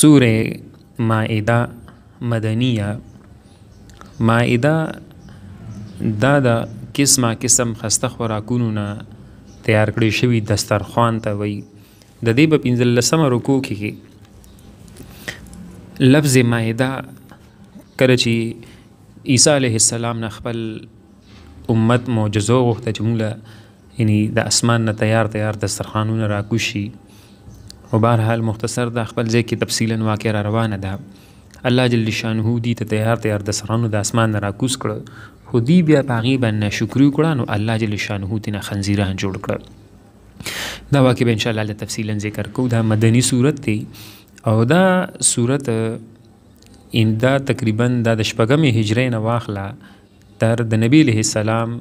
سوره مائده مدنیه مائده دا د قسمه قسم خسته خوراکونو نه تیار کړی شوی دسترخوان ته وای د دې په 15 رکوع کې لفظ مائده کړه چې عیسی علیه السلام نه خپل امت معجزو غوښته چې موږ یعنی د اسمان نه تیار تیار دسترخوانونه راکوشي خو بهرحال مختصر دا خپل ځای کې تفصیلا واقع را روانه ده الله جل شانه دې ته تیار تیار د سرانو د اسمان نه راکوس کړ خو دې بیا پاغي باندې شکرې وکړه نو الله جل شانه دې نه خنزیران جوړ کړ دا واقع به ان شاء الله له تفصیلا ذکر کوو دا مدني صورت دی او دا صورت اندا تقریبا د شپږمې هجری نه واخله تر د نبی له سلام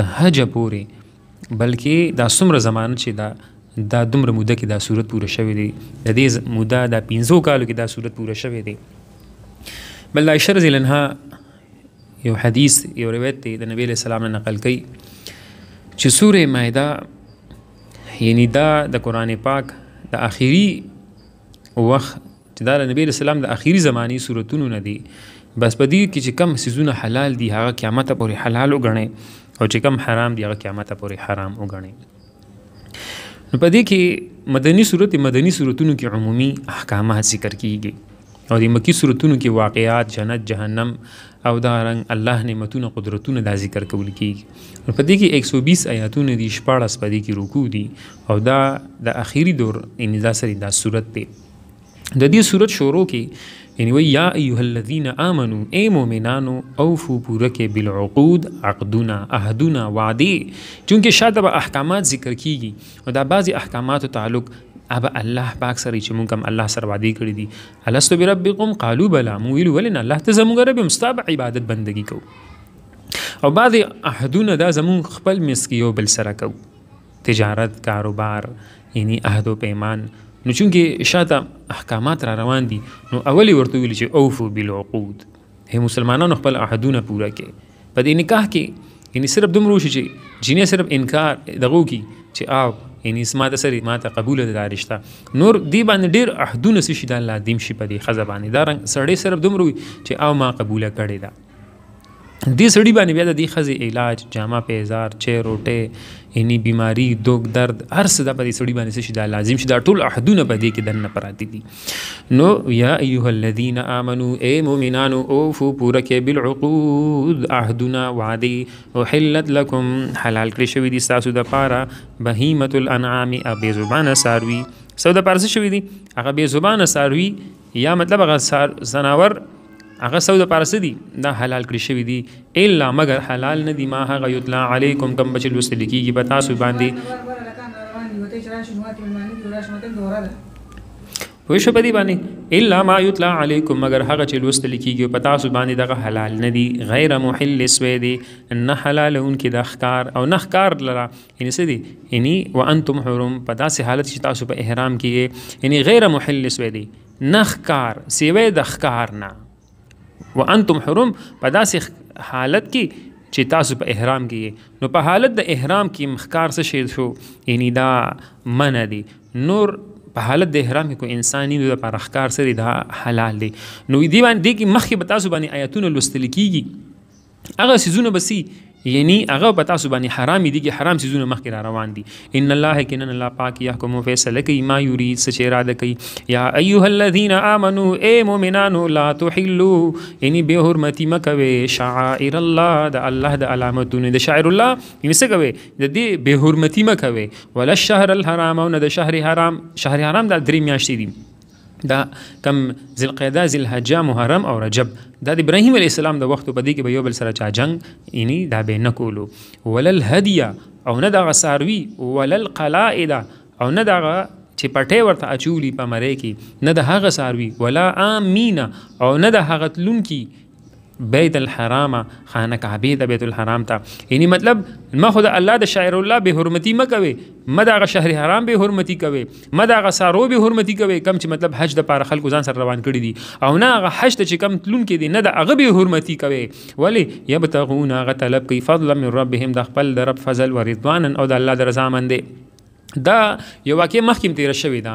د حج پورې بلکې دا څومره زمانه چې دا دا دومره موده کې دا صورت پوره شوی دی د دې موده د 15 کالو کې دا صورت پوره شوی دی بل عائشہ رضی الله عنها یو حدیث یو روایت دی د نبی له سلام نقل کړي چې سوره مائده یعنی دا د قران پاک د اخیری وخت چې دا د نبی له سلام د اخیری زمانی صورتونو نه دی بس پدې کې چې کم سيزونه حلال دي هغه قیامت پورې حلال وګڼي او چې کم حرام دي هغه قیامت پورې حرام وګڼي نو په دې کې مدني صورت مدني صورتونو کې عمومي احکامات ذکر کیږي او د مکی صورتونو کې واقعات جنت جهنم او دا رنګ الله نعمتونه قدرتونه دا ذکر کول کیږي په دې کې 120 آیاتونه دي شپږ په دې کې رکوع دي او دا د اخیری دور ان دا سری دا صورت دی د دې صورت شروع کې یعنی وی یا ایها الذین آمنو ای مؤمنانو اوفو پورکه بالعقود عقدنا عهدنا وعده چونکه شاته به احکامات ذکر کیږي او دا بعضی احکامات تعلق اب الله پاک سره چې مونږ هم الله سره وعده کړی دي الست بربکم قالوا بلا مو ویل ولنا الله ته زموږ رب مستاب عبادت بندگی کو او بعضی عهدونه دا زموږ خپل مسکیو بل سره کو تجارت کاروبار یعنی عهد و پیمان نو چونکه شاته احکامات را روان دي نو اولی ورته ویل چې اوفو بالعقود هي مسلمانانو خپل عهدونه پوره کړي په دې نکاح کې یعنی صرف دومره شي چې جنې صرف انکار دغو کې چې آو یعنی اسما د سری ما ته قبول د رشتہ نور دی باندې ډیر عهدونه شي د الله دیم شي په دې خزبانه دارنګ سړی صرف دومره چې آو ما قبوله کړي دا دې سړی باندې بیا د دې خزي علاج جامه پیزار چې روټه یعنی بیماری دوګ درد هر څه د پدې سړی باندې شي دا لازم شي دا ټول احدونه پدې کې دنه پراتی دي نو یا ایه الذین آمنو اے مومنانو اوفو پورا کې بالعقود عهدنا وعدی وحلت لكم حلال کړی شوی دي تاسو د پاره بهیمه الانعام ابي زبانه ساروی سو د پارسه شوی دي هغه به زبانه ساروی یا مطلب هغه سناور هغه سود پارس دي دا حلال کړی شوی دي الا مگر حلال نه دي ما هغه یتلا علیکم کم بچل وسل کیږي پتا سو باندې پوه شو پدی باندې الا ما یتلا علیکم مگر هغه چې لوستل کیږي پتا سو باندې دغه حلال نه دي غیر محل سویدی نه حلال اون کې د اخکار او نه اخکار لرا یعنی څه دي یعنی وانتم حرم پدا سه حالت چې تاسو په احرام کې یعنی غیر محل سویدی نخکار سیوی د خکار نه وانتم حرم په داسې حالت کې چې تاسو په احرام کې نو په حالت د احرام کې مخکار څه شی شو یعنی دا من دی نور په حالت د احرام کې کو انساني د پر اخکار سره دا حلال دی نو دی باندې کې مخکې به تاسو باندې آیاتونه لوستل کیږي هغه سيزونه بسي یعنی هغه په تاسو باندې حرام دي کې حرام سيزونه مخکې را روان دي ان الله کینن الله پاک يحكم فیصله کوي ما یرید سچ اراده کوي یا ایها الذين امنوا اے مؤمنانو لا تحلوا یعنی به حرمتی مکوي شعائر الله د الله د علامتونه د شاعر الله یعنی څه کوي د دې به حرمتی مکوي ولا الشهر الحرام او نه د شهر حرام شهر حرام د درې میاشتې دي دا کم ذلقعده ذلحجه محرم او رجب دا د ابراهیم علی السلام د وخت په دی کې به یو بل سره چا جنگ یعنی دا به نه کولو ولل هدی او نه دغه ساروي ولل قلائد او نه دغه چې پټې ورته اچولی په مری کې نه د هغه ساروي ولا امین او نه د هغه تلون کې بیت الحرام خانه کعبه د بیت الحرام ته یعنی مطلب ما خود الله د شاعر الله به حرمتی مکوي مداغه شهر حرام به حرمتی کوي مداغه سارو به حرمتی کوي کم چې مطلب حج د پاره خلکو ځان سره روان کړي دي او نه هغه حج ته چې کم تلون کې دي نه د هغه به حرمتی کوي ولی یبتغون هغه طلب کوي فضل من ربهم د خپل د رب فضل ورضوان او د الله د رضا مند دا یو واقع مخکیم تیر شوی دا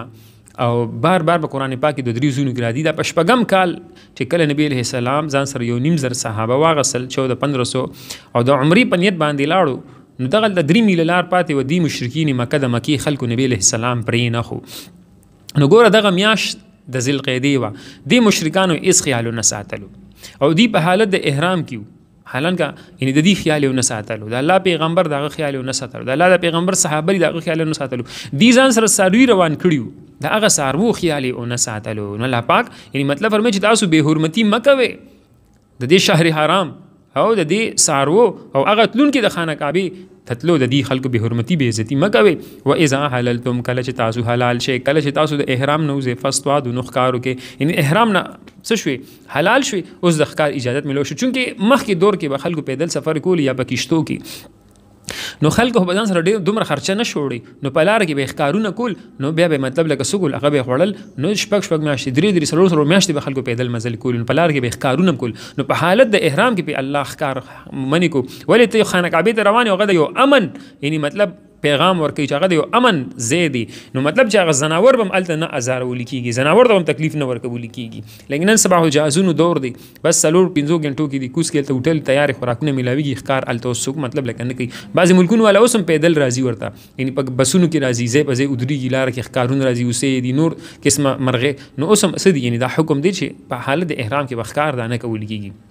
او بار بار په قران پاک د درې زونو ګرادي د پشپغم کال چې کله نبی عليه السلام ځان سره یو نیم زر صحابه واغسل 1400 او د عمرې په نیت باندې لاړو نو دغه د درې میل لار پاتې و دی مشرکین مکه د مکی خلکو نبی عليه السلام پرې نه خو نو ګوره دغه میاشت د ذل قیدی و دی مشرکانو اس خیالو نه ساتلو او دی په حالت د احرام کې حالانکه یعنی د دې خیال یو نساتلو د الله پیغمبر دغه خیال یو نساتلو د الله د پیغمبر صحابه دغه خیال یو نساتلو دې ځان سره ساروی روان کړیو د هغه سارو خیال یو نساتلو نو الله پاک یعنی مطلب فرمایي چې تاسو به حرمتي مکوي د دې شهر حرام او د دې سارو او هغه تلون کې د خانه کعبه تتلو د دې خلکو به حرمتي به عزتي مکوي و اذا حللتم کله چې تاسو حلال شي کله چې تاسو د احرام نه وځي فستوا د نخکارو کې یعنی احرام نه څه شوي حلال شوي اوس د ښکار اجازه ملو شو چونکه مخکې دور کې به خلکو پیدل سفر کول یا په کشتو کې نو خلکو په ځان سره ډیر دومره خرچه نه شوړي نو په لار کې به ښکارونه کول نو بیا به مطلب لکه سګول هغه به خړل نو شپږ شپږ میاشتې درې درې سلور سلور میاشتې به خلکو پیدل مزل کول نو په لار کې به ښکارونه کول نو په حالت د احرام کې به الله ښکار منی کو ولې ته خانه کعبه ته روان یو غدا یو امن یعنی مطلب پیغام ورکوي چې هغه د یو امن ځای دی نو مطلب چې هغه ځناور به هم هلته نه ازارول کېږي ځناور ته هم تکلیف نه ورکول کېږي لیکن نن سبا جهازونو دور دی بس څلور پنځو ګنټو کې د کوس کې هلته هوټل تیارې خوراکونه میلاویږي ښکار هلته اوس څوک مطلب لکه نه کوي بعضې ملکونو والا اوس هم پیدل راځي ورته یعنې په بسونو کې راځي ځای په ځای ودرېږي لاره کې ښکارونه راځي اوسې دي نور قسمه مرغې نو اوس هم څه دي یعنې دا حکم دی چې په حالت د احرام کې به ښکار دا نه کول کېږي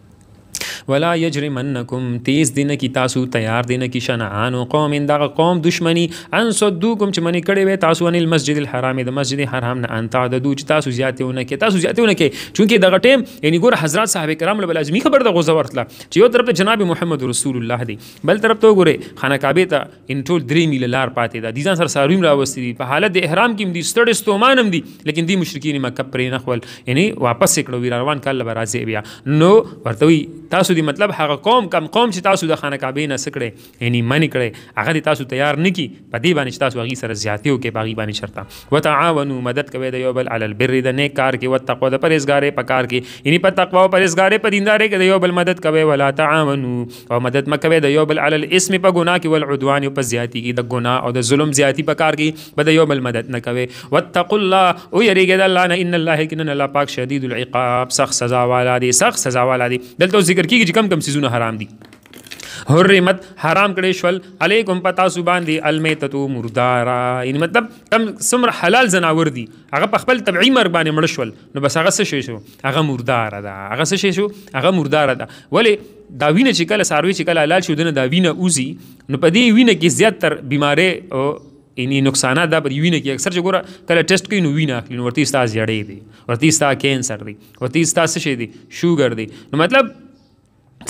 ولا یجرمنکم تیز دینه کی تاسو تیار دینه کی شنعان قوم دغه قوم دشمنی ان صدوکم چې منی کړي وې تاسو ان المسجد الحرام د مسجد حرام نه ان تعددو چې تاسو زیاتونه کې تاسو زیاتونه کې چونکی دغه ټیم یعنی ګور حضرت صاحب کرام له لازمی خبر د غوزه ورتله چې یو طرف ته جناب محمد رسول الله دی بل طرف ته ګوره خانه کعبه ته ان ټول درې میل لار پاتې ده دي ځان سره سارویم راوستي په حالت د احرام کې هم دي ستړي ستومان هم دي لیکن دی مشرکین مکه پرې نه خپل یعنی واپس کړو روان کال به راځي بیا نو ورته تاسو تاسو دی مطلب هغه قوم کم قوم چې تاسو د خانقابه نه سکړي یعنی منی کړي هغه دی تاسو تیار نکی په دې باندې تاسو هغه سره زیاتی او کې باغی باندې شرطه وتعاونوا مدد کوي د یو بل علی البر د نیک کار کې او تقوا د پرهیزګارې په کار کې یعنی په تقوا او پرهیزګارې په دیندارې کې د یو بل مدد کوي ولا تعاونوا او مدد مکوي د یو بل علی الاسم په ګناه کې ول عدوان او په زیاتی کې د ګناه او د ظلم زیاتی په کار کې بده یو بل مدد نه کوي واتقوا الله او یریګه د الله نه ان الله کنه الله پاک شدید العقاب سخت سزا والا دی سخت سزا والا دی دلته ذکر کیږي چې کم کم سيزونه حرام دي حرمت حرام کړي شول علیکم پتا سو باندې المیتتو مردارا یعنی مطلب کم سمر حلال زناور دي هغه په خپل طبيعي مر باندې مړ شول نو بس هغه څه شي شو هغه مردار ده هغه څه شي شو هغه مردار ده ولې دا وینه چې کله ساروي چې کله حلال شو دنه دا وینه اوزي نو په دې وینه کې زیات تر بیمارې یعنی نقصانات دا پر وینه کې اکثر چې ګوره کله ټیسټ کوي نو وینه اخلي نو ورته ستا زیړې دي ورته ستا کینسر دي ورته ستا څه شي دي شوګر دي نو مطلب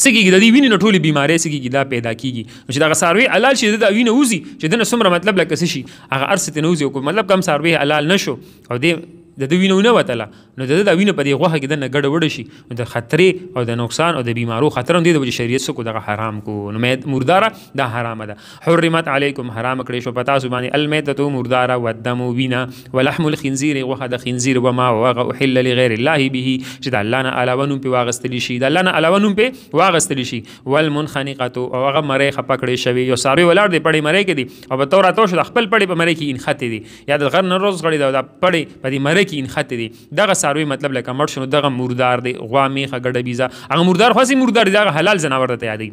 سګيږي د دې وینې نه ټولې بیمارۍ سګيږي دا پیدا کیږي چې دغه ساروی حلال شي د وینې وزي چې دنه څومره مطلب لکه څه شي هغه ارسته نه وزي او مطلب کم ساروی حلال نشو او دې د د وینو نه وتله نو د د وینو په دې غوخه کې د نه ګډ وډ شي د خطرې او د نقصان او د بیمارو خطر هم دی د وجه شریعت سکو دغه حرام کو نو مید مرداره دا حرام ده حرمت علیکم حرام کړی شو پتا سو باندې المیتۃ مرداره والدم وینا ولحم الخنزیر غوخه د خنزیر وما وغه احل لغیر الله به چې د الله نه علاوه نوم په واغستلی شي د الله نه علاوه نوم په واغستلی شي والمنخنقه او هغه مریخ پکړې شوی یو ساروی ولر دی پړې مری کې دی او به توراتو شو د خپل پړې په مری کې انخته دی یا د غر نه روز غړي دا پړې په دې مری کې انخت دي دغه ساروي مطلب لکه مړ شنو دغه مردار دی غوا میخه ګډه بيزه هغه مردار خاصي مردار دی هغه حلال زناور ته یادي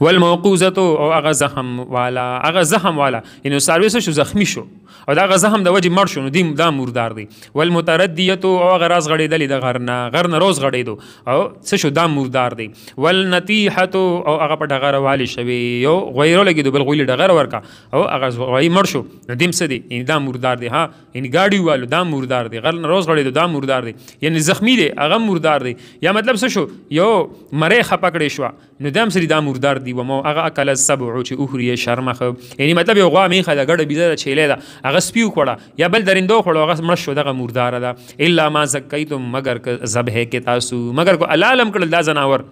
والموقوزه او هغه زخم والا هغه زخم والا ان سرویس شو زخمی شو او دا زخم د وجه مر شو نو دیم دا موردار دی والمتردیه او هغه راز غړیدل د غرنا غرنا روز غړیدو او څه شو دا موردار دی والنتیحه او هغه په ډغره والی شوی یو غیر لګیدو بل غولی ډغره ورکا او هغه غوی مر شو نو دیم څه دی ان دا موردار دی ها ان گاډي والو دا موردار دی غرنا روز غړیدو دا موردار دی یعنی زخمی دی هغه موردار دی یا مطلب څه شو یو مری خپکړې شو نو دام سری دا مردار دی و ما هغه اکل سبع چې اوخري شرمخ یعنی مطلب یو غوا میخه د ګډه بيزه چيله ده هغه سپیو کړه یا بل درندو کړه هغه مړ شو دغه مردار ده الا ما زکیتم مگر ذبح کې تاسو مگر کو علالم کړه دا زناور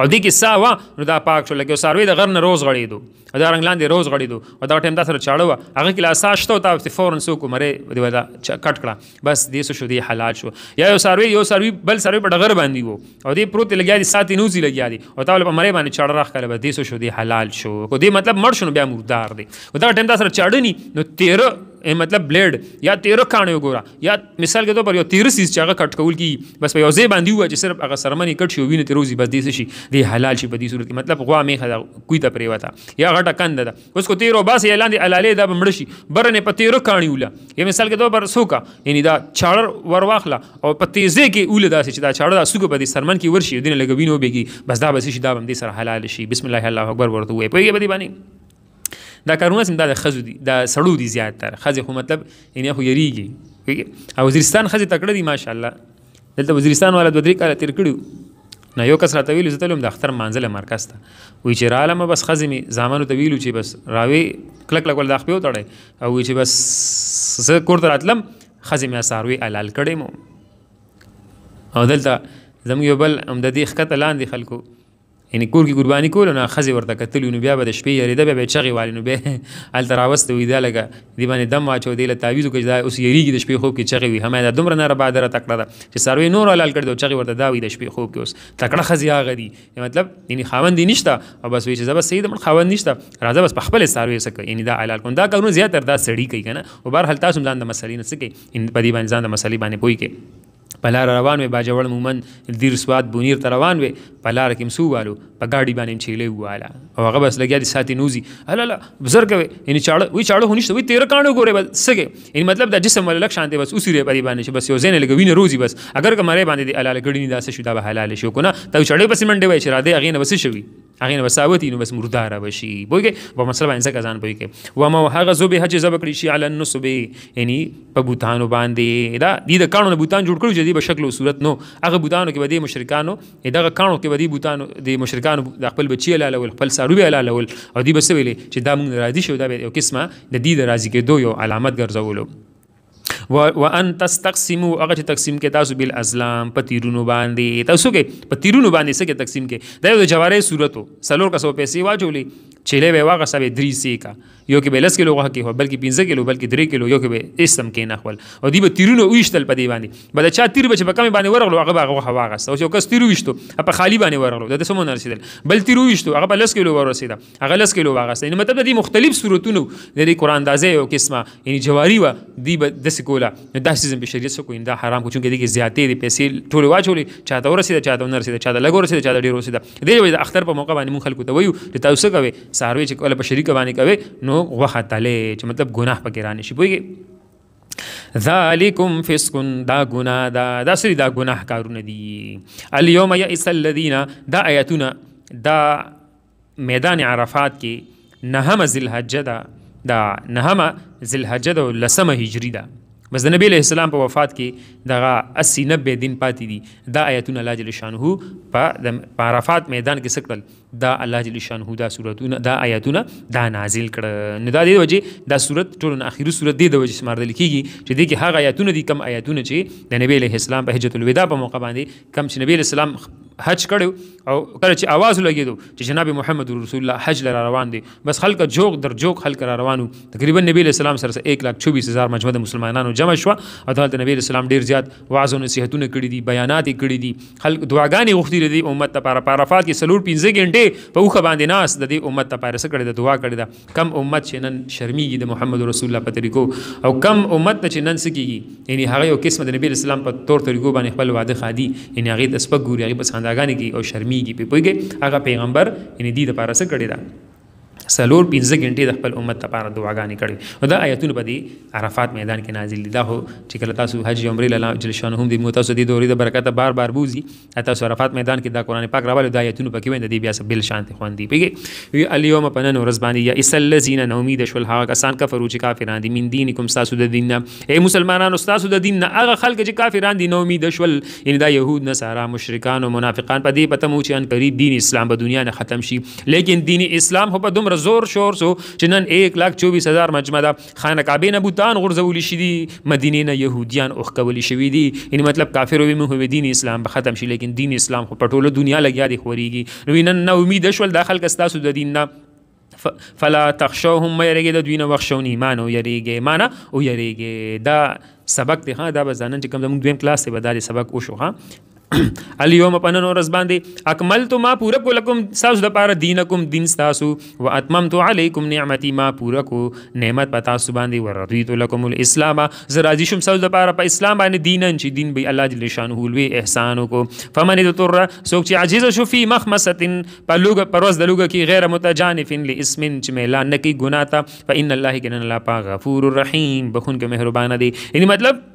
او دې کې سا وا نو دا پاک شو لکه ساروی د غر نه روز غړېدو او دا رنگ لاندې روز غړېدو او دا ټیم دا سره چاړو هغه کې لا ساشته او تاسو فورن سو کومره دی ودا کټ کړه بس دې سو شو دې حالات شو یا یو ساروی یو ساروی بل ساروی په ډغر باندې وو او دې پروت لګیا دي ساتي نوزي لګیا دي او تاسو په مری باندې چاړه راخ کړه دې سو شو دې حلال شو کو دې مطلب مړ شو بیا مردار دی او دا ټیم دا سره چاړنی نو 13 مطلب بلیډ یا تیر کانه وګوره یا مثال کې پر یو تیر سیس چې هغه کټ کول کی بس په یو ځای باندې وای چې صرف هغه سرمنې کټ شي وینې تیروزی بس دې شي دی حلال شي په دې صورت کې مطلب غوا می خدا کوی ته پریوتا یا غټه کند ده اوس کو تیرو بس اعلان دی الاله دا مړ شي برنه په تیر کانی ولا یا مثال کې پر سوکا یعنی دا چاړر ور واخله او په تیزه کې اول داسې چې دا چاړه دا سوکه په دې سرمن کې ورشي دین لګوینو بهږي بس دا بس شي دا هم دې سره حلال شي بسم الله الله اکبر ورته وای په دې باندې دا کارونه سم د خزو دي د سړو دي زیات تر خزه خو مطلب یعنی خو یریږي او وزیرستان خزه تکړه دي ماشاءالله دلته وزیرستان والا دوه درې کاله تیر کړیو نه یو کس راته ویلو زه تلم د اختر مانځل مرکز ته وی چې رالمه بس خزه می زامنو ته ویلو چې بس راوي کلک کلک ول د خپل تړي او وی چې بس زه کور ته راتلم خزه می اساروي علال کړې مو او دلته زموږ بل هم د دې ښکته لاندې خلکو یعنی کور کې قرباني کول نه خزي ورته کتل نو بیا به د شپې یریده به چغي والی نو به ال دراوست وې دا لګه دی باندې دم واچو دی له تعویذ کې دا اوس یریږي د شپې خوب کې چغي وي همای دا دومره نه ربا دره تکړه ده چې سروي نور حلال کړ دو چغي ورته دا وې د شپې خوب کې اوس تکړه خزي هغه دی مطلب یعنی خاوند دی نشته او بس وې چې زبر سید من خاوند نشته راځه بس په خپل سروي سکه یعنی دا حلال کوم دا کارونه زیاتره دا سړی کوي کنه او بهر حل تاسو ځان د مسلې نه سکه ان په دې باندې ځان د مسلې باندې پوي کې په لار روان وې باجوړ مومن دیر سواد بونیر ته روان وې په لار کې مسو والو په ګاډي باندې چیلې واله او هغه بس لګیا دي ساتي نوزي الا لا بزر کوي ان چاړه وی چاړه هونیشته وی تیر کانو ګوره بس سګه ان مطلب د جسم ولک شانته بس اوسې ری پری باندې بس یو زین لګوینه روزي بس اگر کمره باندې دی الاله ګړی نه داسه شو دا حلال شو کنه ته چړې بس منډه وای شراده اغه نه بس شوی اغه نه وساوتی نو بس مردار وشي بوګه په مسله باندې ځکه ځان بوګه و ما هغه زوبه حج زب کړی شي علی النسب یعنی په بوتانو باندې دا دې د کانو بوتان جوړ کړو چې دی په شکل او صورت نو هغه بوتانو کې به دي مشرکانو دغه کانو کې به دي بوتانو د مشرکانو مشرکان د خپل بچی لالول خپل سارو به لالول او دی بس ویلې چې دا موږ راضي شو دا به یو قسمه د دې د راضي کېدو یو علامت ګرځولو وان تستقسموا هغه چې تقسیم کې تاسو بل ازلام پتیرونو باندې تاسو کې پتیرونو باندې څه کې تقسیم کې دا یو جواره صورتو سلور کسو پیسې واجولې چيله به واغه سبې درې سې کا یو کې بلس کیلو غوښه کې بلکې 15 کیلو بلکې 3 کیلو یو کې به اسم کې نه خپل او دی به تیرونه ویشتل په دی باندې بل چا تیر به چې په کمی باندې ورغلو هغه هغه غوښه واغست او یو کس تیر ویشتو په خالی باندې ورغلو د سمون رسیدل بل تیر ویشتو هغه بلس کیلو ورسیدا هغه لس کیلو واغست یعنی مطلب دی مختلف صورتونو د دې قران اندازې یو قسمه یعنی جواری و دی به د سکولا دا سیستم په شریعت سره کویندا حرام کو چونګې دغه زیاتې دي پیسې ټول واچولې چاته ورسیدا چاته ورسیدا چاته لګور ورسیدا چاته ډیر ورسیدا دی د اختر په موقع باندې مخ خلکو ته وایو چې تاسو کوي ساروي چې کله په شریک باندې کوي نو نو غوخه تله چې مطلب ګناه پکې رانه شي پوهیږي ذالکم فسق دا ګناه دا دا سری دا ګناه کارونه دي الیوم یئس الذین دا آیتونه دا میدان عرفات کې نهم ذل حجه دا دا نهم ذل حجه دا لسمه هجری دا بس د نبی علیہ السلام په وفات کې دغه 80 90 دین پاتې دي دا آیتونه الله جل شانه په عرفات میدان کې سکتل دا الله جل شانه دا سورتونه دا آیاتونه دا نازل کړه نو دا د وجه دا صورت ټول اخیری صورت دی د وجه سمار دل کیږي چې دې کې هغه آیاتونه دي کم آیاتونه چې د نبی له اسلام په حجۃ الوداع په موقع باندې کم چې نبی اسلام حج کړو او کله چې आवाज لګیدو چې جناب محمد رسول الله حج لره روان دي بس خلک جوق در جوق خلک را روانو تقریبا نبی اسلام سره 124000 مجمع د مسلمانانو جمع شو او د نبی اسلام ډیر زیات واعظ او نصيحتونه کړې دي بیانات کړې دي خلک دعاګانې غوښتي دي امت لپاره په عرفات کې سلور 15 غنټه ډنډې په اوخه باندې ناس د دې امت لپاره څه کړی د دعا کړی دا کم امت چې نن شرمېږي د محمد رسول الله په طریقو او کم امت چې نن سکیږي یعنی هغه یو قسم د نبی اسلام په تور طریقو باندې خپل واده خادي یعنی هغه د سپک ګوري هغه په سانداګانې کې او شرمېږي په پیګه هغه پیغمبر یعنی دې لپاره څه کړی دا سلور 15 غنټې د خپل امت لپاره دعاګانې کړې او دا آیتونه په دې عرفات میدان کې نازل دي دا هو چې کله تاسو حج عمرې لاله جل شانهم دې متاسو دې دورې د برکت بار بار بوزي تاسو عرفات میدان کې دا قران پاک راوړل دا آیتونه پکې وند دي بیا سبیل شانته خوان دي پیګي وی الیوم پنن ورزبانی یا اسل الذین نومید شول هغه کسان کفرو چې کافران دي من دینکم تاسو د دین نه اے مسلمانانو تاسو د دین نه هغه خلک چې کافران دي نومید شول ان دا يهود نصارا مشرکان او منافقان په دې پته مو چې ان قریب دین اسلام په دنیا نه ختم شي لیکن دین اسلام هو په دومره زور شور سو چې نن 124000 مجمع ده خانه کعبه نه بوتان غرزول شي دي مدینه نه يهوديان اوخ کول شي دي یعنی مطلب کافر وي مو دین اسلام به ختم شي لیکن دین اسلام خو په ټوله دنیا لګیا دي خوريږي نو نن نو امید شول داخل کستاسو د دین نه فلا تخشوهم ما یریږي د دوی نه وښونی مانو یریږي مانا او یریږي دا سبق دی ها دا به ځانن چې کوم زموږ دویم کلاس دی به دا سبق وشو ها الیوم پنن ورځ باندې اکملت ما پوره کو لکم تاسو د پاره دینکم دین تاسو و اتممت علیکم نعمتي ما پوره کو نعمت پتا تاسو باندې ورضیت لکم الاسلام زراجی شم تاسو د پاره په اسلام باندې دینن چې دین به الله جل شانه لوی احسان کو فمن تطر سوک چې عجیز شو فی مخمسه په لوګه پرواز د لوګه کې غیر متجانف لاسم چې ميلان نکي ګناتا فإن الله کنن الله پاک غفور الرحیم بخون کې مهربان دی یعنی مطلب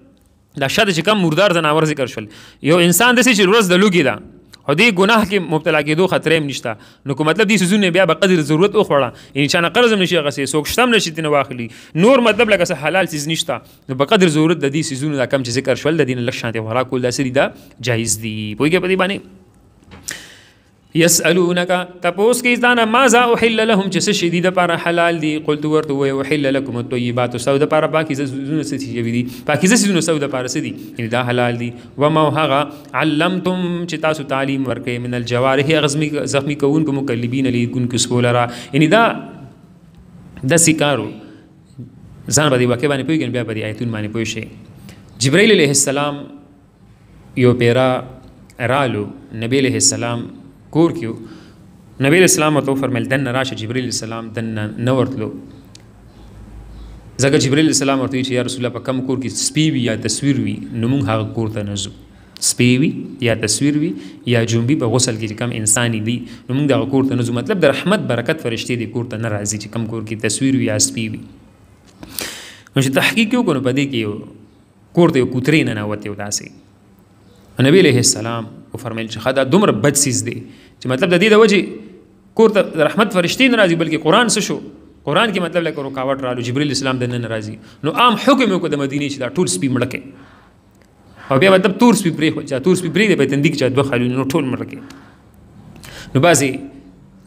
دا شاته چې کم مردار ځناور ذکر شول یو انسان دسی چې ورځ د لوګي ده او دې ګناه کې مبتلا کېدو خطرې هم نشته نو کوم مطلب دې سيزونه بیا به قدر ضرورت وخوړه یعنی چې نه قرض نشي غسې سوک شتم نشي تنه واخلي نور مطلب لکه څه حلال چیز نشته نو به قدر ضرورت د دې سيزونه دا کم چې ذکر شول د دین لښانته ورا کول دا سری دا جایز دی پوهیږي په دې باندې یسالونک تپوس کی ځان ما ذا احل لهم چې شي دي د پر حلال دي قلت ورته وي احل لكم الطيبات سو د پر پاکیزه زونه څه شي دي پاکیزه زونه سو د پر څه دي یعنی دا حلال دي و ما هغه علمتم چې تاسو تعلیم ورکې من الجوارح غزمی زخمی کوونکو مکلبین علی ګون کې سولرا یعنی دا د سکارو ځان باندې واقع باندې پوي بیا باندې آیتون باندې پوي شي جبرائیل علیه السلام یو پیرا رالو نبی علیه السلام کور کې نبی اسلام ته فرمایل دن راشه جبرئیل السلام دن نه ورتلو ځکه جبرئیل السلام ورته چې یا رسول الله په کم کور کې سپی وی یا تصویر وی نو موږ هغه کور ته نه ځو سپی وی یا تصویر وی یا جنبی په غسل کې کم انساني دی نو موږ دغه کور ته نه ځو مطلب د رحمت برکت فرشتي دی کور ته نه راځي چې کم کور کې تصویر وی یا سپی وی نو چې تحقیق یو کړو په دې کې کور ته کوترین نه وته وداسي نبی علیہ السلام او فرمایل چې خدا دومره بد سیز دی چې مطلب د دې د وجه کور ته رحمت فرشتي ناراضي بلکې قران څه شو قران کې مطلب لکه رکاوټ رالو جبريل اسلام د نن ناراضي نو عام حکم کو د مدینه چې دا ټول سپی مړکه او بیا مطلب تور سپی پرې چې تور سپی پرې د پتندې چې دوه خلونو نو ټول مړکه نو بازي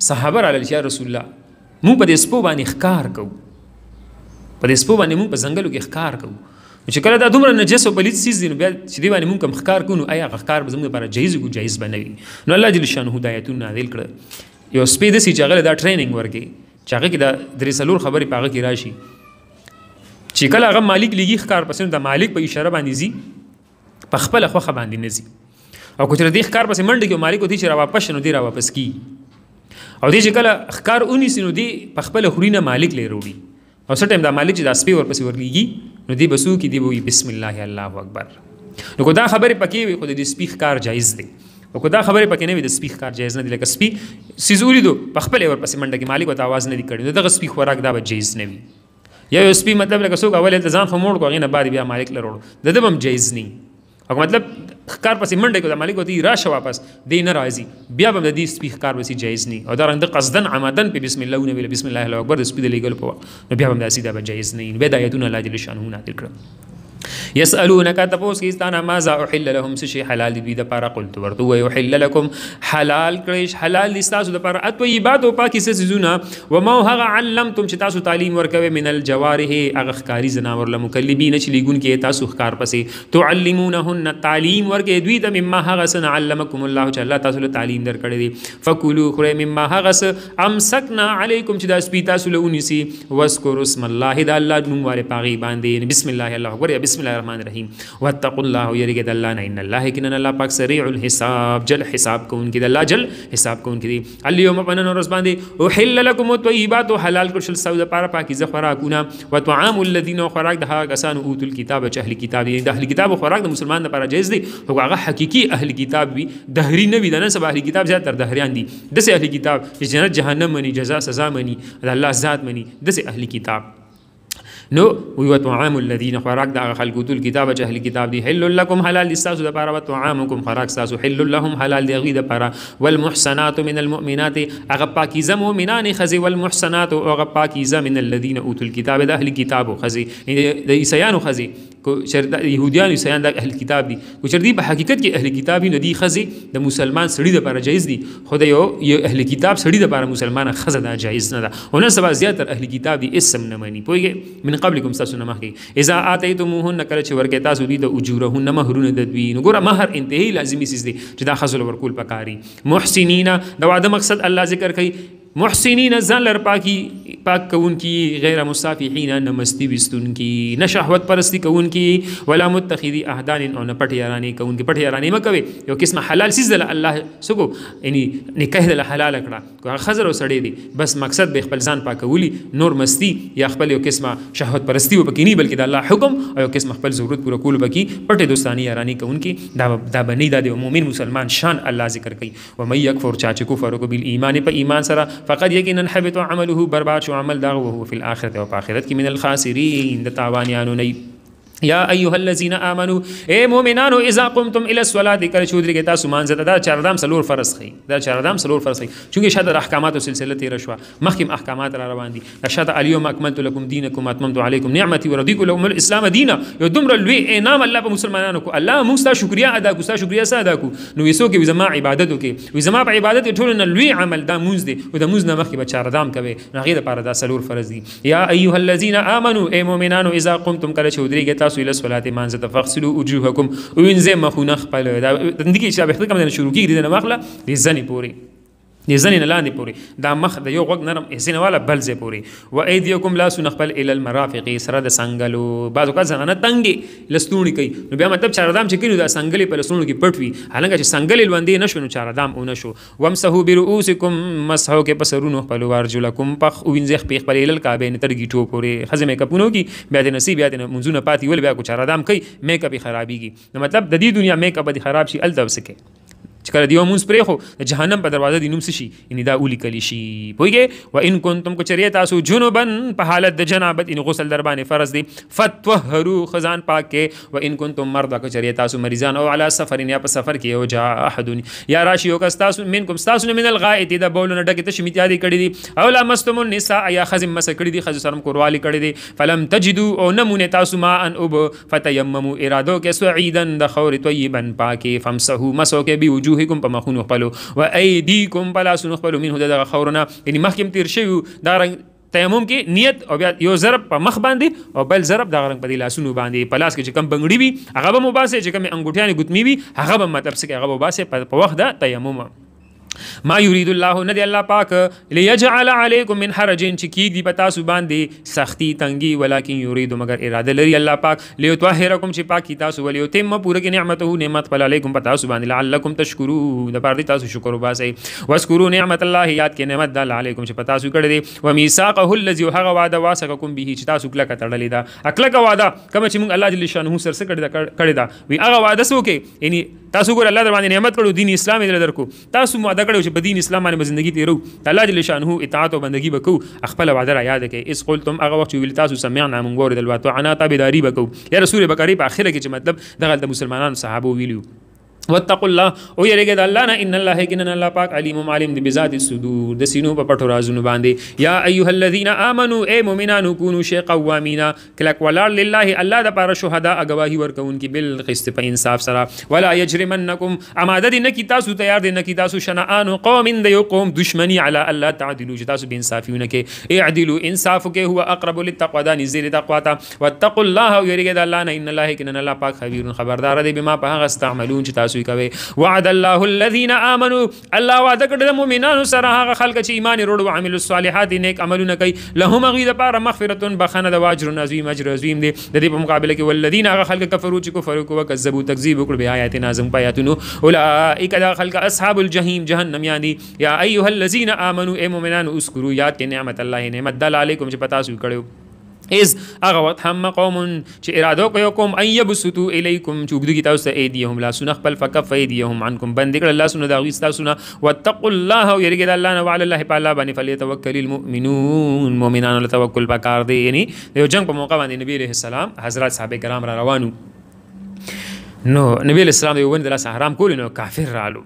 صحابه علی رسول الله مو په دې سپو باندې ښکار کوو په دې سپو باندې مونږ په ځنګلو کې ښکار کوو چې کله دا دومره نجس او پلیت سیز دي نو بیا چې دی باندې مونږ کم ښکار کو نو آیا ښکار به زموږ لپاره جایز کو جایز بنوي نو الله جل شانه هدایتونه نازل کړ یو سپید سي چې هغه دا ټریننګ ورکي چې هغه کې دا درې سلور خبرې پاغه کې راشي چې کله هغه مالک لګي ښکار پسې نو دا مالک په اشاره باندې زی په خپل خوخه باندې نزي او کچره دې ښکار پسې منډه کې مالک دوی چې را واپس نو دی را واپس کی او دې چې کله ښکار اونې سينو دی په خپل خورینه مالک لري وروړي او څه ټیم دا مالی چې دا سپی ورپسې ورګيږي نو دی بسو کې دی وی بسم الله الله اکبر نو کو دا خبرې پکې وي خو د سپیخ کار جایز دی او کو دا خبرې پکې نه وي د سپیخ کار جایز نه دی لکه سپی سيزوري دو په خپل ورپسې منډه کې مالک وته आवाज نه دی کړی نو دغه سپی خوراک دا به جایز نه وي یا یو سپی مطلب لکه څوک اول التزام فموړ کوغې نه بعد بیا مالک لروړو د دبم جایز نه او مطلب ښکار پسې منډه کوي د مالک وتی راشه واپس دی نه راځي بیا به د دې سپی ښکار وسی جایز نه او دا رند قصدن عمدن په بسم الله ونه ویل بسم الله الله اکبر د سپی د لګل په نو بیا به داسې دا به جایز نه وي بیا د آیتونه الله جل شانه نازل کړ یسالونک تاسو کی ستانه ما ذا احل لهم سشی حلال دی د پاره قلت ورته و یحل لكم حلال کړئ حلال لستاسو د پاره ات په عبادت او پاکي سزونه و ما هغه علمتم چې تاسو تعلیم ورکوي من الجوارح هغه خکاری زناور لمکلبین چې لګون کې تاسو خکار پسې تعلمونهن تعلیم ورکې دوی د مما هغه سن علمکم الله چې الله تاسو له تعلیم درکړي دي فکلوا خره مما هغه س امسکنا علیکم چې د سپی تاسو له ونیسي واسکر اسم الله د الله نوم واره پاغي باندې بسم الله الله اکبر بسم بسم الله الرحمن الرحیم واتقوا الله یریګ د الله نه ان الله کنا الله پاک سریع الحساب جل حساب کوونکی د الله جل حساب کوونکی دی الیوم پنن ورځ باندې احل لكم الطيبات حلال کړل شل سود لپاره پاکیزه خوراکونه وطعام الذين خوراک د هغه کسانو اوتل کتاب چې اهل کتاب دي د اهل کتاب خوراک د مسلمان لپاره جایز دی خو هغه حقيقي اهل کتاب وي دهری نه وي د نه سبا اهل کتاب زیات تر دهریان دي د اهل کتاب جنت جهنم مني جزاء سزا مني د الله ذات مني د اهل کتاب نو وی وطعام الذين خوراک د خلکو تل کتاب چې اهل کتاب دی حل لكم حلال استاسو د پاره وطعامکم خوراک استاسو حل لهم حلال دی غي د پاره والمحصنات من المؤمنات هغه پاکیزه مؤمنان خزي والمحصنات هغه پاکیزه من الذين اوتوا الكتاب د اهل کتابو خزي د عیسایانو خزي کو شردا يهوديان عيسيان د اهل کتاب دي کو چردي په حقیقت کې اهل کتاب نه دي خزي د مسلمان سړي د لپاره جایز دي خدای یو یو اهل کتاب سړي د لپاره مسلمان خزه دا جایز نه ده او نه سبا زیاتر اهل کتاب دي اسم نه مانی پويګه من قبلكم تاسو نه مخکي اذا اتيتموهن کله چې ورکه تاسو دي د اجورهن مہرونه د دوی نو ګوره مہر انتهایی لازمی سیز دي چې دا خزل ورکول پکاري محسنینا دا وعده مقصد الله ذکر کوي محسنین ځان لر پاکي پاک کون کی غیر مصافحین نه مستی وستون کی نه شهوت پرستی کون کی ولا متخذی احدان او نه پټی یارانی کون کی پټی یارانی مکوي یو قسمه حلال سیز دل الله سګو یعنی نکاح دل حلال کړه کو خزر او سړی دی بس مقصد به خپل ځان پاکولی نور مستی یا خپل یو قسمه شهوت پرستی وبکې نه بلکې د الله حکم او یو قسمه خپل ضرورت پوره کول بکی پټه دوستانی یارانی کون کی دا دا بنی دا د مؤمن مسلمان شان الله ذکر کوي و مې یکفر چا چې کفر کو بل ایمان په ایمان سره فقد یقینا حبط عمله برباد شو عمل دا وهو في الاخره او په اخرت من الخاسرین د تاوانیانو نه یا ایها الذين امنوا اے مؤمنانو اذا قمتم الى الصلاه کله چې ودرېږئ تاسو مانځ ته دا چاردام سلور فرض خي دا چاردام سلور فرض خي چونګې شاته احکامات او سلسله تیر شو مخکې احکامات را روان دي شاته اليوم اكملت لكم دينكم واتممت عليكم نعمتي ورضيت لكم الاسلام دينا یو دومره لوی انعام الله په مسلمانانو کو الله موږ ستاسو شکریا ادا کو ستاسو شکریا ادا کو نو یسو کې زما عبادت وکي وي زما په عبادت ټول نه لوی عمل دا موږ دي او دا موږ نه مخکې به چاردام کوي هغه لپاره دا سلور فرض دي یا ایها الذين امنوا اے مؤمنانو اذا قمتم کله چې ودرېږئ تاسو اله صلات مانزه تفغسلوا وجوهکم وینځه مخونه خپل دا د دې چې به کوم نه شروع کیږي د مخله د زنی پوری د زنې نه لاندې پورې دا مخ د یو غوږ نرم زنه والا بل ځای پورې و ايديكم لا سن خپل ال المرافق سره د سنگلو بعضو کا زنانه تنګي لستونی کوي نو بیا مطلب چارادام چې کینو دا سنگلې په لستونو کې پټوي هلکه چې سنگلې لوندې نشو نو چارادام او نشو ومسحو برؤوسکم مسحو کې پسرونو خپل وارجلکم پخ وینځخ په خپل ال کعبه نه ترګي ټو پورې خزمه کپونو کې بیا د نصیب بیا د منځونه پاتې ول بیا کو چارادام کوي میک اپ خرابيږي نو مطلب د دې دنیا میک اپ دي خراب شي ال دوسکه چې کله دیو مونږ پرې خو د جهنم په دروازه دی نوم شي ان دا اولی کلی شي پوهیږي و ان کنتم کو چریه تاسو جنوبن په حالت د جنابت ان غسل در باندې فرض دی فتوهرو خزان پاک کې و ان کنتم مرض کو چریه تاسو مریضان او علی سفر یا په سفر کې او جا احد یا راشی او کس تاسو منکم تاسو من الغائط د بولونه ډکه ته شمیت یادې کړی دي او لا مستم النساء یا خزم مس کړی دي خزم سرم کوروالی کړی دي فلم تجدو او نمونه تاسو ما ان اب فتیممو ارادو کې سعیدن د خور طیبن پاکي فمسحو مسو کې بوجو وجوهکم په مخونو خپلو و ایدیکم په لاسونو خپلو منه دغه خورونه یعنی مخکې تیر شوی دا رنګ تیمم کې نیت او بیا یو ضرب په مخ باندې او بل ضرب دغه رنګ په دې لاسونو باندې په لاس کې چې کم بنګړي وي هغه به مو باسه چې کم انګوټیانې ګوتمی وي هغه به مطلب څه کې هغه به باسه په وخت دا تیمم ما یرید الله نه دی الله پاک ليجعل علیکم من حرج چې کیږي پتا سو باندې سختی تنګي ولکن یرید مگر اراده لري الله پاک لیطهرکم چې پاکی تاسو ولې تم پوره کې نعمته نعمت فل علیکم پتا سو باندې لعلکم تشکرون د پاره تاسو شکر وباسي واذکروا نعمت الله یاد کې نعمت د علیکم چې پتا سو کړی دی و میثاقه الذی هغه وعده واسککم به چې تاسو کله تړلې دا اکلک وعده کوم چې موږ الله جل شانه سره کړی دا کړی دا وی هغه وعده سو کې یعنی تاسو ګور الله در باندې نعمت کړو دین اسلام یې درکو تاسو مو کړو چې بدین اسلام باندې زندگی تیرو الله جل شانه اطاعت او بندگی وکاو خپل وعده را یاد کړئ اس قلتم هغه وخت ویل تاسو سمعنا مونږ ورته الواتو عنا تابعداري وکاو یا رسول بکری په اخر کې چې مطلب دغه د مسلمانانو صحابه ویلو واتقوا الله او یریګه د الله نه ان الله کنن الله پاک علیم عالم دی بذات الصدور د سینو په پټو رازونو باندې یا ایها الذین آمنوا ای مومنانو کونو شی قوامینا کلک ولال لله الله د پاره شهدا اگواہی ورکون کی بل قسط په انصاف سره ولا یجرمنکم اماده دین کی تاسو تیار دین کی تاسو شنعان قوم د یو قوم دشمنی علی الله تعدلوا تاسو به انصافیونه کې اعدلوا انصاف کې هو اقرب للتقوا د نزل تقوا تا واتقوا الله یریګه د الله نه ان الله کنن الله پاک خبير خبردار دی بما په هغه استعملون چې تاسو تاسو کوي وعد الله الذين امنوا الله وعده کړل د مؤمنانو سره هغه خلک چې ایمان وروړ او عمل الصالحات نیک عملونه کوي لهم غي د پاره مغفرت بخنه د واجر عظیم اجر عظیم دی د دې په مقابله کې ولذین هغه خلک کفرو چې کفر وکړو کذبوا تکذیب وکړو به آیات نازم پیاتونو اولئک خلک اصحاب الجحیم جهنم یعنی یا ایها الذين امنوا اي مؤمنان اذكروا یاد کې نعمت الله نعمت دل علیکم چې پتا سو کړو از هغه وخت هم قوم چې اراده کوي کوم ان يبسطوا اليكم چې وګدو کی تاسو ته ايديهم لاسونه خپل فکف ايديهم عنكم بند کړل لاسونه دا غوي تاسو نه واتقوا الله او یریګ الله نه وعلى الله تعالی باندې فليتوکل المؤمنون مؤمنان له توکل پکار دي یعنی یو جنگ په موقع باندې نبی رحم السلام حضرات صحابه کرام را روانو نو نبی اسلام یو وند لاس حرام کول نو کافر رالو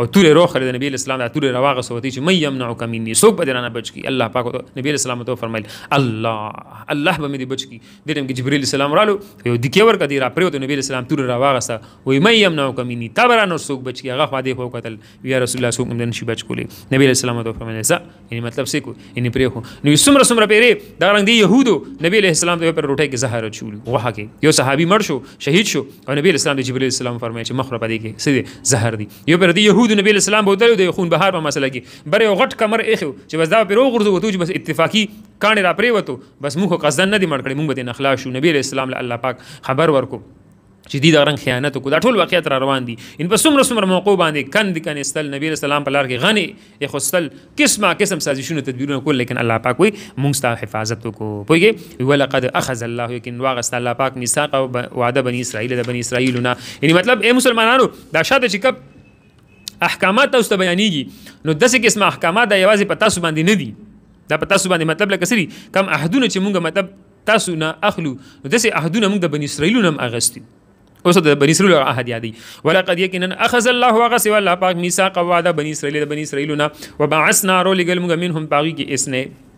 او تور روخ د نبی اسلام د تور رواغه سوتی چې مې يمنعک مني سوق به درانه بچ کی الله پاک نبی اسلام ته فرمایل الله الله به مې بچ کی د دې کې جبرئیل السلام رالو یو د کیور کدی را پریو د نبی اسلام تور رواغه سا وې مې يمنعک مني تبرانو سوق بچ کی هغه خدای خو قتل یا رسول الله سوق مندن شي بچ کولی نبی اسلام ته فرمایل ځا یعنی مطلب څه کو یعنی پریو نو سمر سمر پیری دا رنګ دی يهودو نبی اسلام ته پر روټه کې زهر چول وها کې یو صحابي مړ شو شهید شو او نبی اسلام د جبرئیل السلام فرمایي چې مخره پدې کې سړي زهر دی یو پر دی يهودو يهودو نبی اسلام بوتل د خون بهار په مسله کې بر یو غټ کمر اخو چې بس دا پیرو غرزو وته چې بس اتفاقی کانه را پرې وته بس موږ قصدن نه دی مړ کړی موږ به نه خلاص شو نبی اسلام الله پاک خبر ورکو چې دې دغه رنګ خیانت کو دا ټول واقعیت را روان دي ان په څومره څومره موقع باندې کند کن استل نبی رسول الله په لار کې غني اخستل قسمه قسم سازشونه تدبیرونه کول لیکن الله پاک وي مونږ ستاسو حفاظت وکړو پوهیږي ولقد اخذ الله یقین واغست الله پاک میثاق او وعده بنی اسرائیل د بنی اسرائیل نه یعنی مطلب اے مسلمانانو دا شاته چې کب احکامات تاسو ته بیانېږي نو داسې قسم احکامات د یوازې په تاسو باندې نه دي دا په تاسو باندې مطلب لکه سری کم عهدونه چې مونږ مطلب تاسو نه اخلو نو داسې عهدونه مونږ د بنی اسرائیلو نه اغستي اوس د بنی اسرائیل عهد یادی ولقد یقینا اخذ الله وغس والله پاک میثاق وعده بنی اسرائیل د بنی اسرائیل نه وبعثنا رولګل مونږ منهم باغی کې اسنه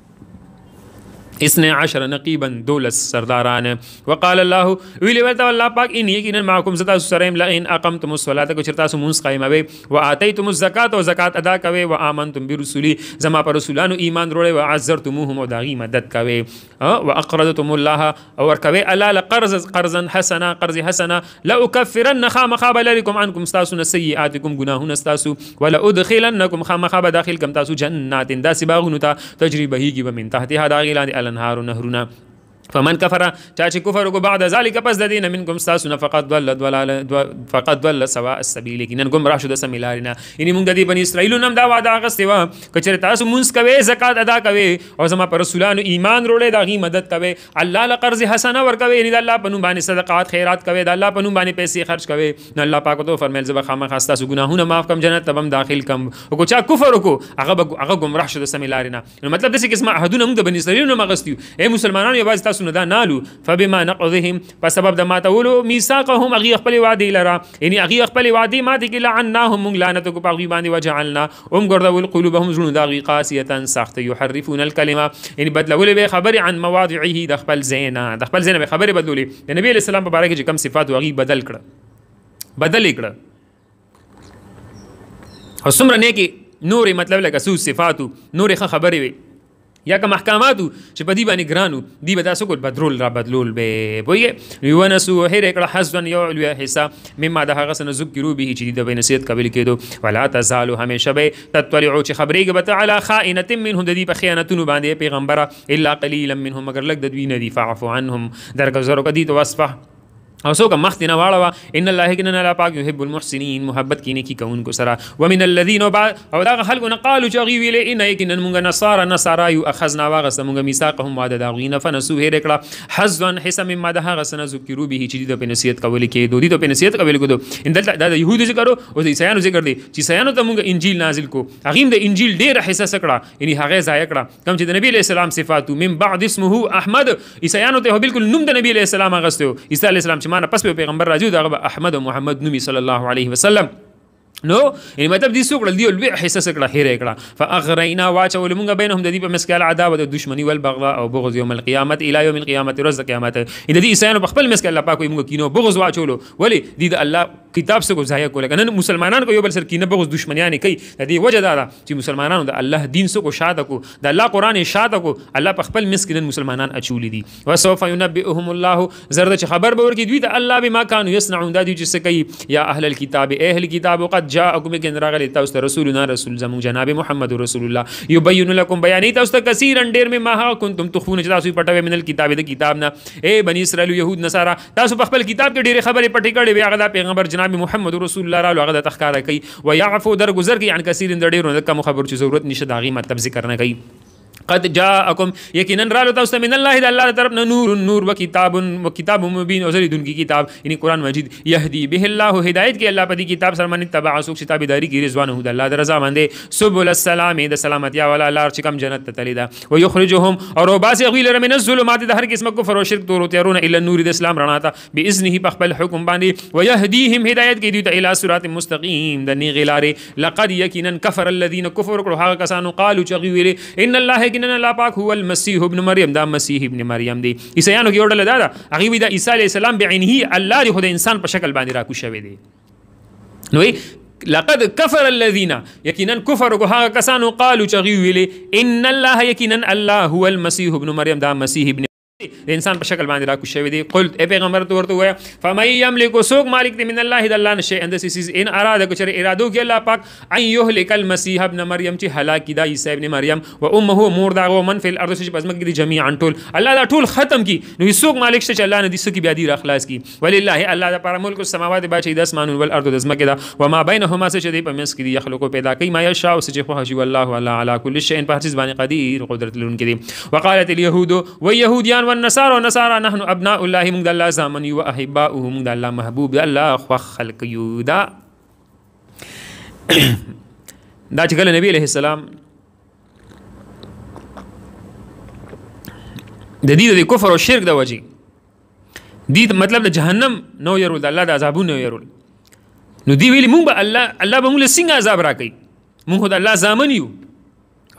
اسنے عشر نقیبا دولس سرداران وقال الله ویلی ورتا الله پاک ان یقینا معکم زتا سرم لا ان اقمتم الصلاه کو چرتا سو مونس قائم وی و اتیتم الزکات او زکات ادا کوي و امنتم برسولی زما پر رسولانو ایمان وروړي و عزرتموهم او داغي مدد کوي و اقرضتم الله او ور کوي الا لقرض قرضا حسنا قرض حسنا لا اكفرن خامخاب لكم عنكم استاسو سيئاتكم گناهون استاسو ولا ادخلنكم خامخاب داخل کم تاسو جنات داسباغونو تا تجربه هیږي ومن تحتها داخل لنهار و نهرونه فمن کفر چا چې کفر وکړ بعد ذالک پس د دین منکم ساسو فقط ضل ضلال فقط ضل سواء السبيل کینن گم راشد سمیلارینا یعنی موږ د دې بنی اسرائیل نوم دا وعده غستې وا کچره تاسو مونږ کوي زکات ادا کوي او زما پر رسولانو ایمان وروړې دا غي مدد کوي الله لقرض حسنه ور کوي یعنی د الله په نوم باندې صدقات خیرات کوي د الله په نوم باندې پیسې خرج کوي نو الله پاک ته فرمایل زبر خامہ خاصه سو ګناهونه معاف کم جنت تبم داخل کم او کو چا کفر وکړو هغه هغه گم راشد سمیلارینا نو مطلب د څه قسمه حدونه موږ د بنی اسرائیل نوم غستیو اے مسلمانانو یوازې تاسو نه دا نالو فبما نقضهم په سبب د ماتولو میثاقهم اغي خپل وعده لرا یعنی اغي خپل وعده ماته کې لعناهم موږ لعنت کو پاغي باندې وجعلنا هم ګرځول قلوبهم زړه دا غي قاسیه سخت يحرفون الكلمه یعنی بدلول به خبر عن مواضعه د خپل زینا د خپل زینا به خبره بدلولي د نبی اسلام په باره کې کوم صفات اغي بدل کړه بدل کړه او څومره نه کې نورې مطلب لکه سو صفاتو نورې خبرې وي یا که محکماتو چې په دې باندې ګرانو دی به تاسو کول بدرول را بدلول به وي یو نسو هر کړه حسن یو لوی حصہ مما د هغه سن ذکرو به چې د بنسیت قبول کېدو ولا تزالو همیشه به تطلعو چې خبرېږي به تعالی خائنه منهم د دې په خیانتونو باندې پیغمبره الا قليلا منهم مگر لګ د دوی نه دی فاعفو عنهم درګزرو کدي تو وصفه او څوک مخ نه واړه ان الله ان الله پاک يحب المحسنين محبت کینه کی کون کو سرا ومن الذين او دا خلق نه قالو چغي ویل ان يكن مونږ نصارى نصارى يو اخذنا واغه سمونږ میثاقهم وعده دا غینه فنسو هې رکړه حزن حسم ما ده غسن ذکرو به چې د پنسیت کول کې دوی د پنسیت کول کو دو ان دلته دا يهودو ذکر او د عیسایانو ذکر دي چې عیسایانو ته مونږ انجیل نازل کو هغه د انجیل ډیر حصہ سکړه یعنی هغه ځای کړه کوم چې د نبی له سلام صفاتو من بعد اسمه احمد عیسایانو ته بالکل نوم د نبی له سلام غستو عیسی علی السلام چې مانه پس به پیغمبر راځي دغه احمد او محمد نومي صلی الله علیه وسلم نو یعنی مطلب دې څوک دی لوی حصہ سکړه هېره کړه فاغرینا واچول موږ بینهم د دې په مسکال عداوت او دښمنی ول بغضا او بغض یوم القیامت الی یوم القیامت ورځ د قیامت ان دې انسان په خپل مسکال الله پاک موږ کینو بغض واچولو ولی دې د الله کتاب څه کو ضایع کو لکه نن مسلمانان کو یو بل سر کینه بغوز دشمنیان کوي د دې وجه دا ده چې مسلمانانو د الله دین څه کو شاده کو د الله قران شاده کو الله په خپل مسکین مسلمانان اچولې دي وسوف ينبئهم الله زرد چې خبر به ورکړي دوی د الله بما كانوا يصنعون دا دي چې څه کوي یا اهل الكتاب اهل الكتاب قد جاءكم کن راغلی تاسو ته رسولنا رسول زمو جناب محمد رسول الله يبين لكم بیانې تاسو ته کثیر ډیر مې ما کنتم تخفون چې تاسو پټوي منل کتاب د کتاب نه اے بني اسرائیل يهود نصارا تاسو په خپل کتاب کې ډېری خبرې پټې کړې وي هغه پیغمبر جناب جناب محمد رسول الله راو هغه د تخکار کوي ويعفو درگذر کوي عن کثیر د ډیرو د کم خبر چې ضرورت نشه داغي مطلب ذکر نه کوي قد جاءکم یقینا رالو تاسو من الله د الله طرف نه نور نور و کتاب و کتاب مبین او زری دونکی کتاب یعنی قران مجید یهدی به الله هدایت کی الله پدی کتاب سره باندې تبع سو کتاب داری کی رضوان هو د الله درزا باندې سبل السلام د سلامتی والا لار چې کم جنت ته تلی دا و یخرجهم او باز غیل من الظلمات د هر قسم کفر او شرک دور تیرون ال نور د اسلام رڼا ته باذنه په خپل حکم باندې و یهدیهم هدایت کی دوی ته الی صراط مستقیم د نیغلاره لقد یقینا کفر الذين كفروا هغه کسانو قالو چې غویره ان الله یقینا الله پاک هو المسیح ابن مریم دا مسیح ابن مریم دی عیسایانو کې اورل دا دا هغه وی دا عیسی علی السلام بعینه الله دی خدای انسان په شکل باندې راکو شوی دی نو لقد كفر الذين يقينا كفر هغه کسانو قالو چغي ویلي ان الله يقينا الله هو المسيح ابن مريم دا مسیح ابن د انسان په شکل باندې را کو شوی دی قل ای پیغمبر ته ورته وای فمای یملک سوق مالک دی من الله د الله نشه اند سی سیز ان اراده کو چر ارادو کی الله پاک ان یهلک المسیح ابن مریم چې هلاکی دا عیسی ابن مریم و امه مور دا او من فی الارض چې پس مګ دی جميعا ټول الله دا ټول ختم کی نو سوق مالک شته چې الله ندی سکی بیا دی را خلاص کی ولله الله دا پر ملک السماوات باچې د اسمان او الارض د زمکه دا و ما بینهما څه چې دی په منس کې دی خلقو پیدا کوي ما یشاء او چې خو حج والله علی کل شیء په هر څه باندې قدیر قدرت لرونکی دی وقالت اليهود و يهوديان و النصارى و نصارى نحن ابناء الله موږ د الله زامن یو احباؤه موږ د الله محبوب دی الله خو خلق یو دا دا چې کله نبی عليه السلام د دې د کفر او شرک د وجې دې مطلب د جهنم نو يرول د الله د عذابونو يرول نو دی ویلی مونږ به الله الله به مونږ له څنګه عذاب راکړي مونږ خو د الله زامن یو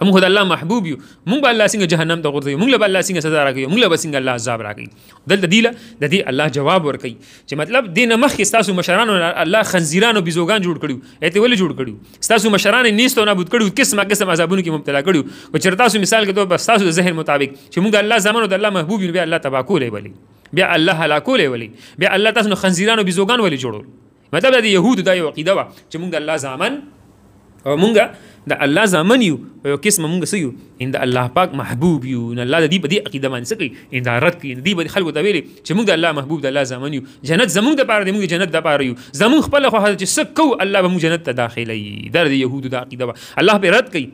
هم خدای الله محبوب یو مونږ به الله څنګه جهنم ته ورځي مونږ به الله څنګه سزا راکړي مونږ به څنګه الله عذاب راکړي دلته دی د دې الله جواب ورکړي چې مطلب دین مخ تاسو مشرانو الله خنزیرانو بيزوګان جوړ کړیو اته ولې جوړ کړیو تاسو مشران نیستو نه بود کړیو قسمه قسم عذابونو کې مبتلا کړیو او چرته تاسو مثال کې دوه تاسو د ذهن مطابق چې مونږ الله زمانو د الله محبوب یو به الله تبا کولې ولی بیا الله هلاکولې ولی بیا الله تاسو خنزیرانو بيزوګان ولی جوړول مطلب د يهود دا یو عقیده و چې مونږ الله زامن او مونږ د الله ځامن یو او یو قسم موږ سيو ان د الله پاک محبوب یو نه الله د دې په دې عقیده باندې سکی ان دا رد کی دې باندې خلکو ته ویلي چې موږ د الله محبوب د الله ځامن یو جنت زموږ د پاره دی موږ جنت د پاره یو زموږ خپل خو چې سکو الله به موږ جنت ته داخلي در د يهودو د عقیده الله به رد کوي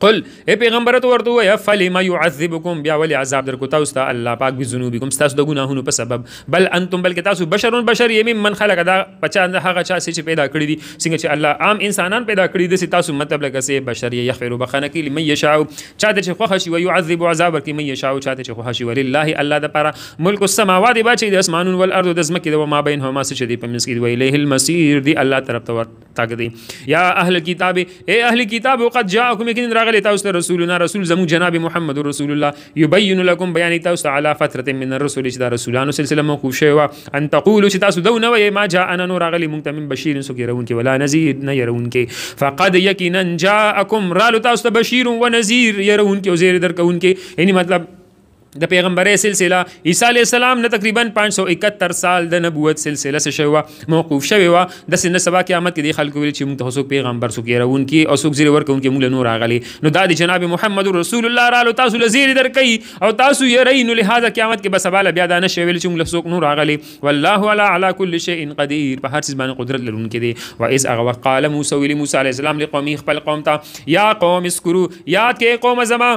قل اے پیغمبر ته ورته وای فلما يعذبكم بیا ولی عذاب درکو تاسو ته الله پاک به ذنوبکم تاسو د ګناهونو په سبب بل انتم بلکې تاسو بشرون بشر یمی من خلق دا پچا هغه چا چې پیدا کړی دي څنګه چې الله عام انسانان پیدا کړی دي تاسو مطلب لکه سه بشر یغفر بخنه کې لمن یشاء چاته چې خوښ شي ويعذب عذاب ورکې من یشاء چاته چې خوښ شي ولله الله د پاره ملک السماوات باچې د اسمانونو والارض د زمکه د ما بینهما څه چې دی په مسجد ویلیه المسیر دی الله طرف ته ورتاګ دی یا اهل کتاب اے اهل کتاب وقد جاءکم یقینا راغلی تاسو ته رسولنا رسول زمو جناب محمد رسول الله یبین لكم بیان تاسو علی فتره من الرسول چې دا رسولانو سلسله موقوف شوی و ان تقولوا چې تاسو دونه وای ما جاء انا نور راغلی مونږ ته من بشیر سو کې رون کې ولا نذیر نه يرون کې فقد یقینا جاءکم رالو تاسو ته بشیر و نذیر يرون کې او زیر درکون کې یعنی مطلب د پیغمبري سلسله عیسی علی السلام نه تقریبا 571 سال د نبوت سلسله څه شوی موقوف شوی و د سن سبا قیامت کې د خلکو ویل چې موږ ته څوک پیغمبر څوک يرون کې او څوک زیر ورکون کې موږ نور راغلي نو د جناب محمد رسول الله رالو تاسو لزیر درکې او تاسو يرین لهدا قیامت کې بس سوال بیا دا نه شویل چې موږ څوک نور راغلي والله علی علی کل شیء قدیر په هر څه باندې قدرت لرونکی دی و اذ اغه وقال موسی ویل موسی علی السلام لقومه خپل قوم ته یا قوم اسکرو یاد کې قوم زما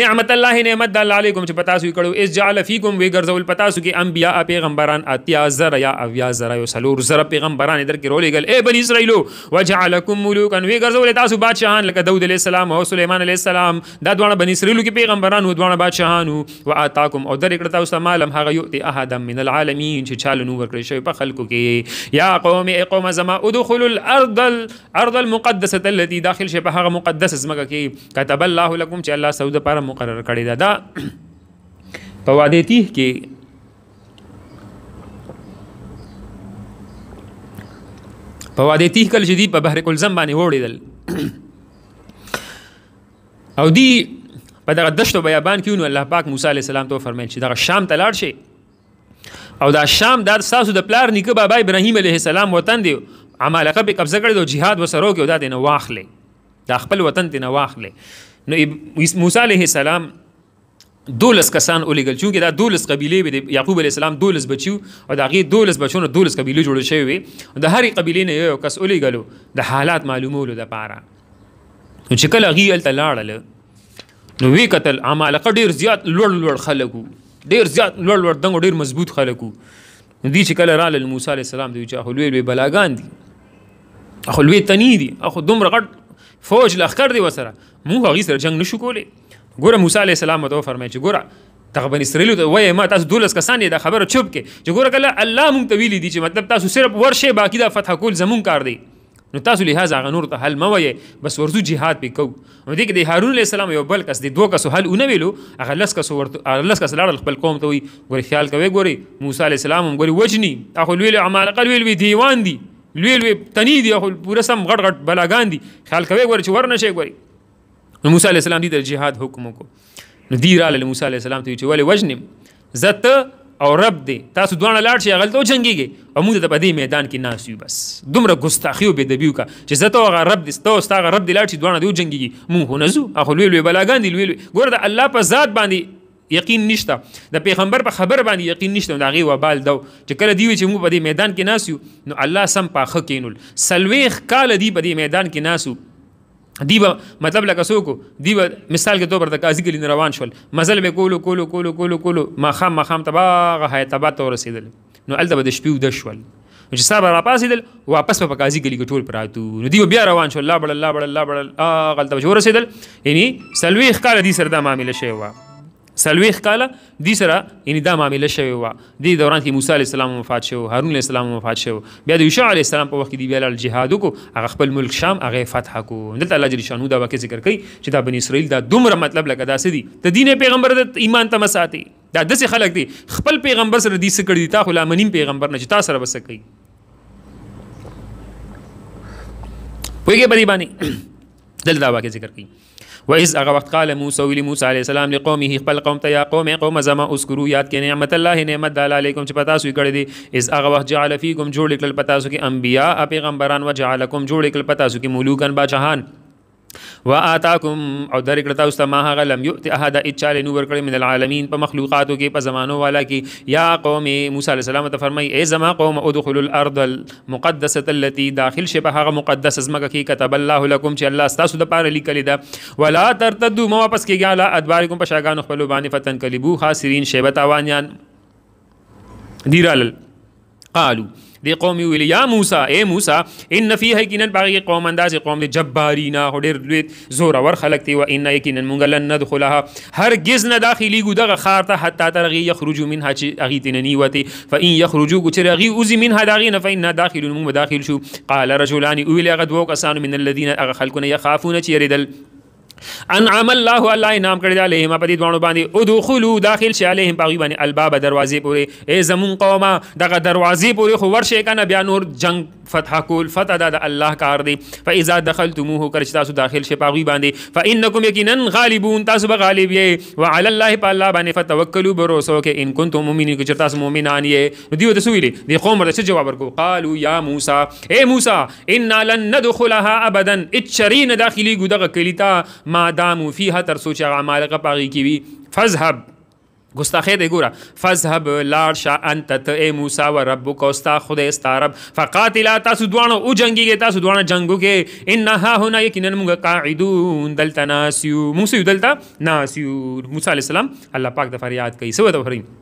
نعمت الله نعمت د الله علیکم چې پتا سو کړو اس جعل فیکم وی ګرځول پتا سو کې انبیا پیغمبران اتیا زر یا اویا زر یو سلور زر پیغمبران در کې رولې ګل اے بنی اسرائیل وجعلکم ملوکا وی ګرځول تاسو بادشاہان لکه داود علیہ السلام او سليمان علیہ السلام دا دوه بنی اسرائیل کې پیغمبران او دوه بادشاہان او اتاکم او در کړه تاسو مالم هغه یو احد من العالمین چې چالو نو ورکړي شوی په خلکو کې یا قوم ای قوم زما ادخلوا الارض الارض المقدسه التي داخل شبه هغه مقدسه زمګه کې كتب الله لكم چې الله سعود لپاره مقرر کړی دا دا په وعده تیه کې په وعده تیه کل جدید په بحر کلزم باندې وړیدل او دی په دغه دشتو بیابان کې نو الله پاک موسی علی السلام ته فرمایل چې دغه شام ته لاړ شي او دا شام دا ساسو د پلار نیکه بابا ابراهیم علیه السلام وطن دی عمالقه به قبضه کړی او jihad وسرو کې او دا دینه واخلې دا خپل وطن دینه واخلې نو موسی علیه السلام دولس کسان اولیګل چې دا دولس قبیله به یعقوب علی السلام دولس بچیو او دا غي دولس بچونو دولس قبیله جوړ شوی وي د هرې قبیله نه یو کس اولیګلو د حالات معلومولو د پاره نو چې کله غي ال تلاړل نو وی قتل عمالقه ډیر زیات لوړ لوړ خلکو ډیر زیات لوړ لوړ دنګ ډیر مضبوط خلکو دي چې کله رال موسی علی السلام دوی چې اخلوې به بلاګان دي اخلوې تنی دي اخو دومره غټ فوج لخر دی وسره موږ هغه سره جنگ نشو کولی ګوره موسی علی السلام ته فرمایي چې ګوره دغه بن اسرائیل ته وایي ما تاسو دولس کسان دا خبره چوب کې چې ګوره کله الله مونږ ته ویلي دي چې مطلب تاسو صرف ورشه باقی دا فتح کول زمون کار دی نو تاسو لهدا هغه نور ته حل موي بس ورزو جهاد به کو نو دغه د هارون علی السلام یو بل کس د دوه کسو حل اونې ویلو هغه لس کسو ورته لس کس لاړ خپل قوم ته وي ګوري خیال کوي ګوري موسی علی السلام هم ګوري وجني اخو ویل عمالقه ویل وی دیوان دی ویل وی تنی دی اخو پوره سم غټ غټ بلاګان دی خیال کوي ګوري چې ورنشه ګوري نو موسی علی السلام دې د جهاد حکم وکړو نو دی رااله موسی علی السلام ته چې ولی وجنم زت او رب دې تاسو دوه لاړ شي غلطو جنگيږي او موږ د پدې میدان کې ناس یو بس دومره ګستاخی او بدبیو کا چې زت او رب دې ستو ستا رب دې لاړ شي دوه دې جنگيږي موږ هو نزو اخو لوی لوی بلاګان دي لوی لوی ګور د الله په ذات باندې یقین نشته د پیغمبر په خبر باندې یقین نشته دا غي وبال دو چې کله دی چې موږ په دې میدان کې ناسو نو الله سم پاخه کینول سلويخ کال دی په دې میدان کې ناسو دی به مطلب لکه څوک دی به مثال کې دوبر د قاضي کلی روان شول مزل به کولو کولو کولو کولو کولو ما خام ما خام تباغه هي تبا ته رسیدل نو الته به د شپې ود شول چې صاحب را پاسیدل واپس په قاضي کلی کې ټول پراتو نو دی بیا روان شول لا بړل لا بړل لا بړل اغه الته ورسیدل یعنی سلوي خاله دي سره د معاملې شوی و سلويخ کاله د سره یعنی دا معاملې شوی و د دوران کې موسی عليه السلام وفات شو هارون عليه السلام وفات شو بیا د یوشع عليه السلام په وخت کې دی بیا ل جهاد کو هغه خپل ملک شام هغه فتح کو دلته الله جل شانو دا واقع ذکر کوي چې دا بنی اسرائیل دا دومره مطلب لکه دا سدي ته دین پیغمبر د ایمان ته مساتي دا دسه خلک دي خپل پیغمبر سره دې سکړ دي تا خو لامنیم پیغمبر نه چې تا سره بس کوي پوهیږي په دې باندې دلته دا واقع ذکر کوي و اذ هغه وخت قال موسی ویلی موسی علیه السلام لقومه خپل قوم ته یا قوم قوم زما اذكروا یاد کړئ نعمت الله نعمت الله علیکم چې پتا سوې کړې دي اذ هغه وخت جعل فیکم جوړ کړل پتا سو کې انبیا پیغمبران و جعلکم جوړ کړل پتا سو کې ملوکان بادشاہان و آتاکم او درې کړه تاسو ما هغه لم یؤت احد اچال نو ورکړې من العالمین په مخلوقاتو کې په زمانو والا کې یا قوم موسی علی السلام ته فرمای ای زما قوم ادخلوا الارض المقدسه التي داخل شي په هغه مقدس زمکه کې كتب الله لكم چې الله تاسو د پاره لیکل دا ولا ترتدوا مو واپس کېږئ الا ادبارکم په شاګانو خپل باندې فتن کلیبو خاسرین شیبت اوانیان دیرال قالو دی قوم ویل یا موسی اے موسی ان فی یقینا باغی قوم انداز قوم د جبارینا هډر لوی زور ور خلق دی و ان یقینا مونږ لن ندخلها هرگز نه داخلي ګو دغه خار ته حتا ترغی یخرجو منها چی اغي تننی وتی فإن یخرجو چې اغي اوزی منها داغینا فإن داخل مونږ داخل شو قال رجلان ویل غد وک اسان من الذين اغه خلقونه يخافون چې یریدل انعم الله الله انعام کړی دی علیهم په دې دوانو باندې ادخلوا داخل شي علیهم باغی باندې الباب دروازې پورې ای زمون قومه دغه دروازې پورې خو ورشه کنه بیا نور جنگ فتح کول فتح د الله کار دی فاذا دخلتموه کرچ تاسو داخل شي باغی باندې فانکم یقینا غالبون تاسو به غالب یې وعلى الله په الله باندې فتوکلوا بروسو کې ان کنتم مؤمنین کې چرته تاسو مؤمنان یې دیو د سویلې دی قوم ورته جواب ورکړو قالوا یا موسی اے موسی ان لن ندخلها ابدا اتشرین داخلي ګو دغه کلیتا ما دامو فیها تر سوچ هغه مالقه پاغي کی وی فذهب گستاخی دی ګوره فذهب لار شا انت ته موسی و ربک استا خدای استارب فقاتلا تاسو دوانه او جنگیږي تاسو دوانه جنگو کې ان ها هنا یقینا موږ قاعدون دلته ناسیو موسی دلته ناسیو موسی علی السلام الله پاک د فریاد کوي سو د فریم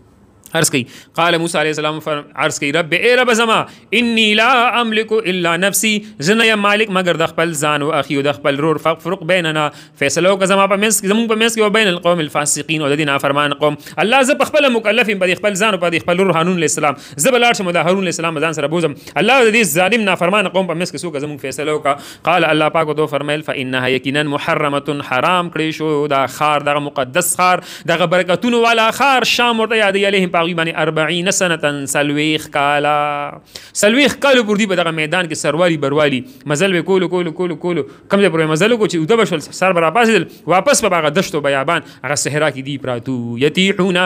عرض کوي قال موسی علیه السلام عرض کوي رب ای رب زما انی لا املک الا نفسی زنه یا مالک مگر د خپل ځان او اخی او د خپل رور فرق بیننا فیصله وکړه زما په منس زمون په منس کې او بین القوم الفاسقین او د دین افرمان قوم الله ز په خپل مکلف په خپل ځان او په خپل رور هارون علیه السلام ز بلار شم د هارون علیه السلام ځان سره بوزم الله د دې ظالم نافرمان قوم په منس کې سوګه زمون فیصله وکړه قال الله پاک دو فرمایل فانها یقینا محرمه حرام کړی شو دا خار دغه مقدس خار دغه برکتونو والا خار شام ورته یاد علیه پاغي باندې 40 سنه سلويخ کالا سلويخ کالو پر دی په دغه میدان کې سروالي بروالي مزل وکول کول کول کول کم دې پر مزل کو چې د بشل سر برا پاسې واپس په باغ دشتو بیابان هغه صحرا کې دی پراتو یتیحونا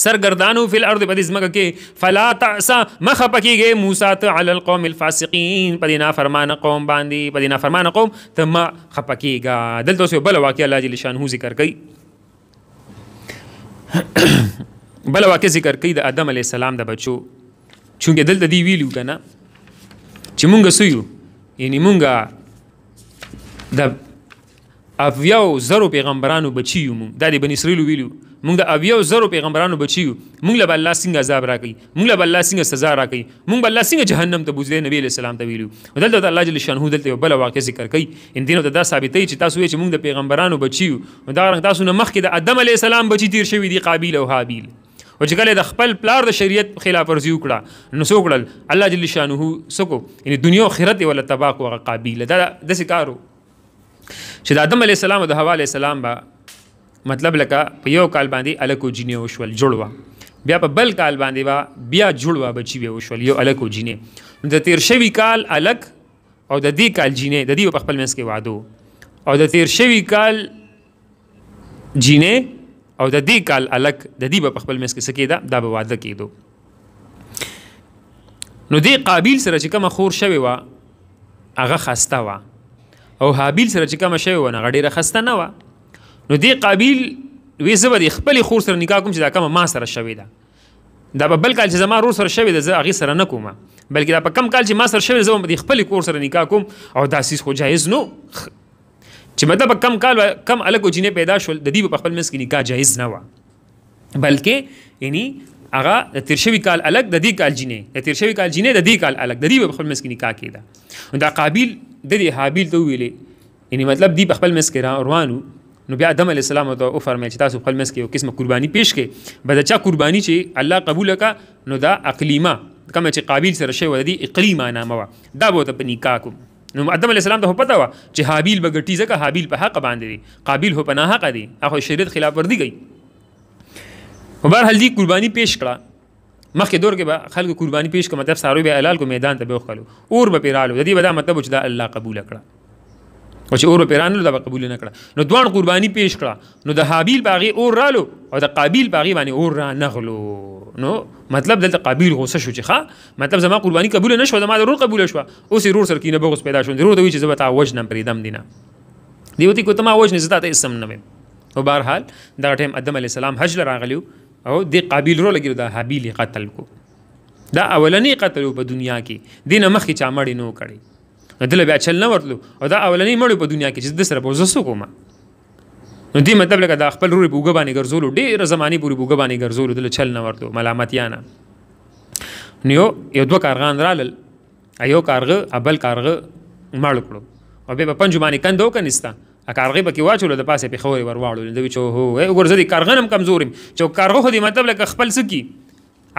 سرګردانو فل ارض په دې زمګه کې فلا تعسا مخه پکېږي موسی ته علی القوم الفاسقین په دې نافرمان قوم باندې په دې نافرمان قوم ته ما خپکېږي دلته بل واقع الله جل شانه ذکر کوي بل واقع ذکر کوي د ادم علی السلام د بچو چونګې دلته دی ویلو کنه چې مونږ سویو یعنی مونږ د اویو زرو پیغمبرانو بچیو مونږ د بنی اسرائیل ویلو مونږ د اویو زرو پیغمبرانو بچیو مونږ له الله څنګه عذاب راکړي مونږ له الله څنګه سزا راکړي مونږ الله څنګه جهنم ته بوزلې نبی له سلام ته ویلو ودلته الله جل شانه دلته بل واقع ذکر کړي ان دینو ته دا ثابتې چې تاسو چې مونږ د پیغمبرانو بچیو دا رنګ تاسو نه مخکې د ادم علی السلام بچی تیر شوی دی قابیل او حابیل او چې کله د خپل پلار د شریعت خلاف ورزي وکړه نو څو کړل الله جل شانه سکو یعنی دنیا او آخرت ولا تباق او قابل دا د سکارو چې د آدم علی السلام او د حوا علی السلام با مطلب لکه په یو کال باندې الکو جنې وشول جوړوا بیا په بل کال باندې با بیا جوړوا بچي به وشول یو الکو جنې د تیر شوی کال الک او د دې کال جنې د دې په خپل منځ کې وعده او د تیر شوی کال جینه او د دې کال الک د دې په خپل مس کې سکیدا دا به واده کېدو نو دې قابیل سره چې کوم خور شوی و هغه خسته و او حابیل سره چې کوم شوی و نه غډیره خسته نه و نو دې قابیل وې زبر خپل خور سره نکاح کوم چې دا کوم ما سره شوی ده دا به بل کال چې زما رور سره شوی د زه هغې سره نه کوم بلکې دا په کم کال چې ما سره شوی زه به د خپل کور سره نکاح کوم او دا سیس خو جایز نو چې مطلب کم کال کم الګو جنې پیدا شول د دې په خپل منس کې نکاح جایز نه و بلکې یعنی هغه د تیرشوي کال الګ د دې کال جنې د تیرشوي کال جنې د دې کال الګ د دې په خپل منس کې نکاح کېده دا قابل د دې حابیل ته ویلې یعنی مطلب دی په خپل منس کې روانو نو بیا آدم علی السلام ته او فرمایي چې تاسو خپل مس کې یو قسمه قرباني پیش کړي بل چې قرباني چې الله قبول کا نو دا اقلیما کوم چې قابل سره شی ودی اقلیما نامه وا دا به ته په نکاح کوم نو ادم علی السلام ته پته و چې حابیل بغټی ځکه حابیل په حق باندې دی قابل هو په نه حق دی هغه شریعت خلاف ورزي کوي په بهر حل دی قرباني پیش کړه مخکې دور کې به خلکو قرباني پیش کړه مطلب ساروی به حلال کو میدان ته به وخلو اور به پیرالو د دې به دا مطلب چې دا الله قبول کړه او چې اور پیرانو دا قبول نه کړه نو دوان قرباني پیش کړه نو د حابیل باغی اور رالو او د قابیل باغی باندې اور را نغلو نو مطلب دلته قابیل غوسه شو چې ښا مطلب زما قرباني قبول نه شو زما ضرور قبول شو اوس ضرور سر کینه بغوس پیدا شو ضرور دوی چې زما تا وجنم پریدم دینه دیوتی کو تما وجنه زتا ته اسم نه او بهرحال دا ټیم ادم علی السلام حج لراغلیو او دی قابیل رو لګیو دا حابیل قتل کو دا اولنی قتل په دنیا کې دینه مخې چا مړی نو کړي نو دله بیا چل نه ورتلو او دا اولنی مړ په دنیا کې چې د سره په زسو کومه نو دې مطلب لکه دا خپل روري په وګ باندې ګرځولو ډېر زمانی پوری وګ باندې ګرځولو دله چل نه ورتلو ملامتیانه نو یو یو دوه کارغان رالل ایو کارغه ابل کارغه مړ کړو او به په پنځ باندې کندو کنيستا ا کارغه پکې واچول د پاسه په خوري ورواړو دوی چې هو وګورځي کارغنم کمزورم چې کارغه خو دې مطلب لکه خپل سکی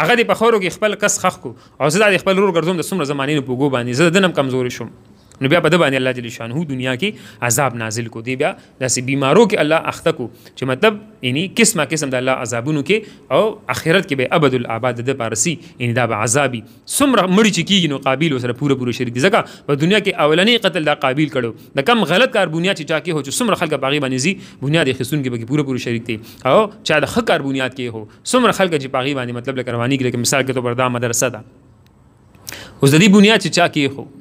هغه د پخورو کې خپل کس خخ کو او زه د خپل رور ګرځوم د څومره زمانې په ګو باندې زه دنم کمزوري شوم نو بیا په د باندې الله جل شانه دنیا کې عذاب نازل کو دی بیا داسې بیمارو کې الله اخته کو چې مطلب یعنی قسمه قسم د الله عذابونو کې او اخرت کې به ابد الاباد د پارسی یعنی دا به عذابي څومره مړی چې کیږي نو قابل سره پوره پوره شریک دي ځکه په دنیا کې اولنې قتل دا قابل کړو د کم غلط کار بنیاد چې چا کې هو چې څومره خلک باغی باندې زی بنیاد یې خسون کې به پوره پوره شریک دي او چا د خکار بنیاد کې هو څومره خلک چې باغی باندې مطلب لکروانی کې مثال کې تو بردا مدرسه ده اوس د دې بنیاد چې چا کې هو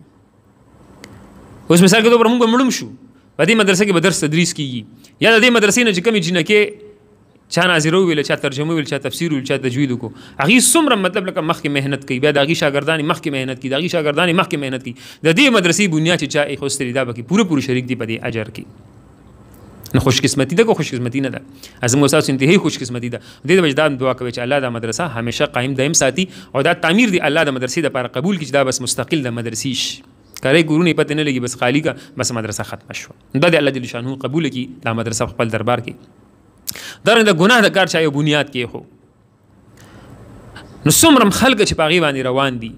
اوس مثال کې دوبره موږ مړم شو په دې مدرسې کې به درس تدریس کیږي یا د دې مدرسې نه چې کمی جنکه چا ناظرو ویل چا ترجمه ویل چا تفسیر ویل چا تجوید کو هغه څومره مطلب لکه مخکې مهنت کوي بیا د هغه شاګردانی مخکې مهنت کوي د هغه شاګردانی مخکې مهنت کوي د دې مدرسې بنیاد چې چا یې خوستري دا به کې پوره پوره شریک دی په دې اجر کې نو خوش قسمتي ده کو خوش قسمتي نه ده از موږ تاسو انتهایی خوش قسمتي ده د دې وجدان دعا کوي چې الله دا مدرسه همیشه قائم دائم ساتي او دا تعمیر دی الله د مدرسې د لپاره قبول کړي چې دا بس مستقل د مدرسې شي کاری ګورونه پته نه لګي بس خالی کا بس مدرسه ختم شو دا د الله جل شانو قبول کی دا مدرسه خپل دربار کې دا نه ګناه د کار چا یو بنیاد کې هو نو څومره خلک چې پاغي باندې روان دي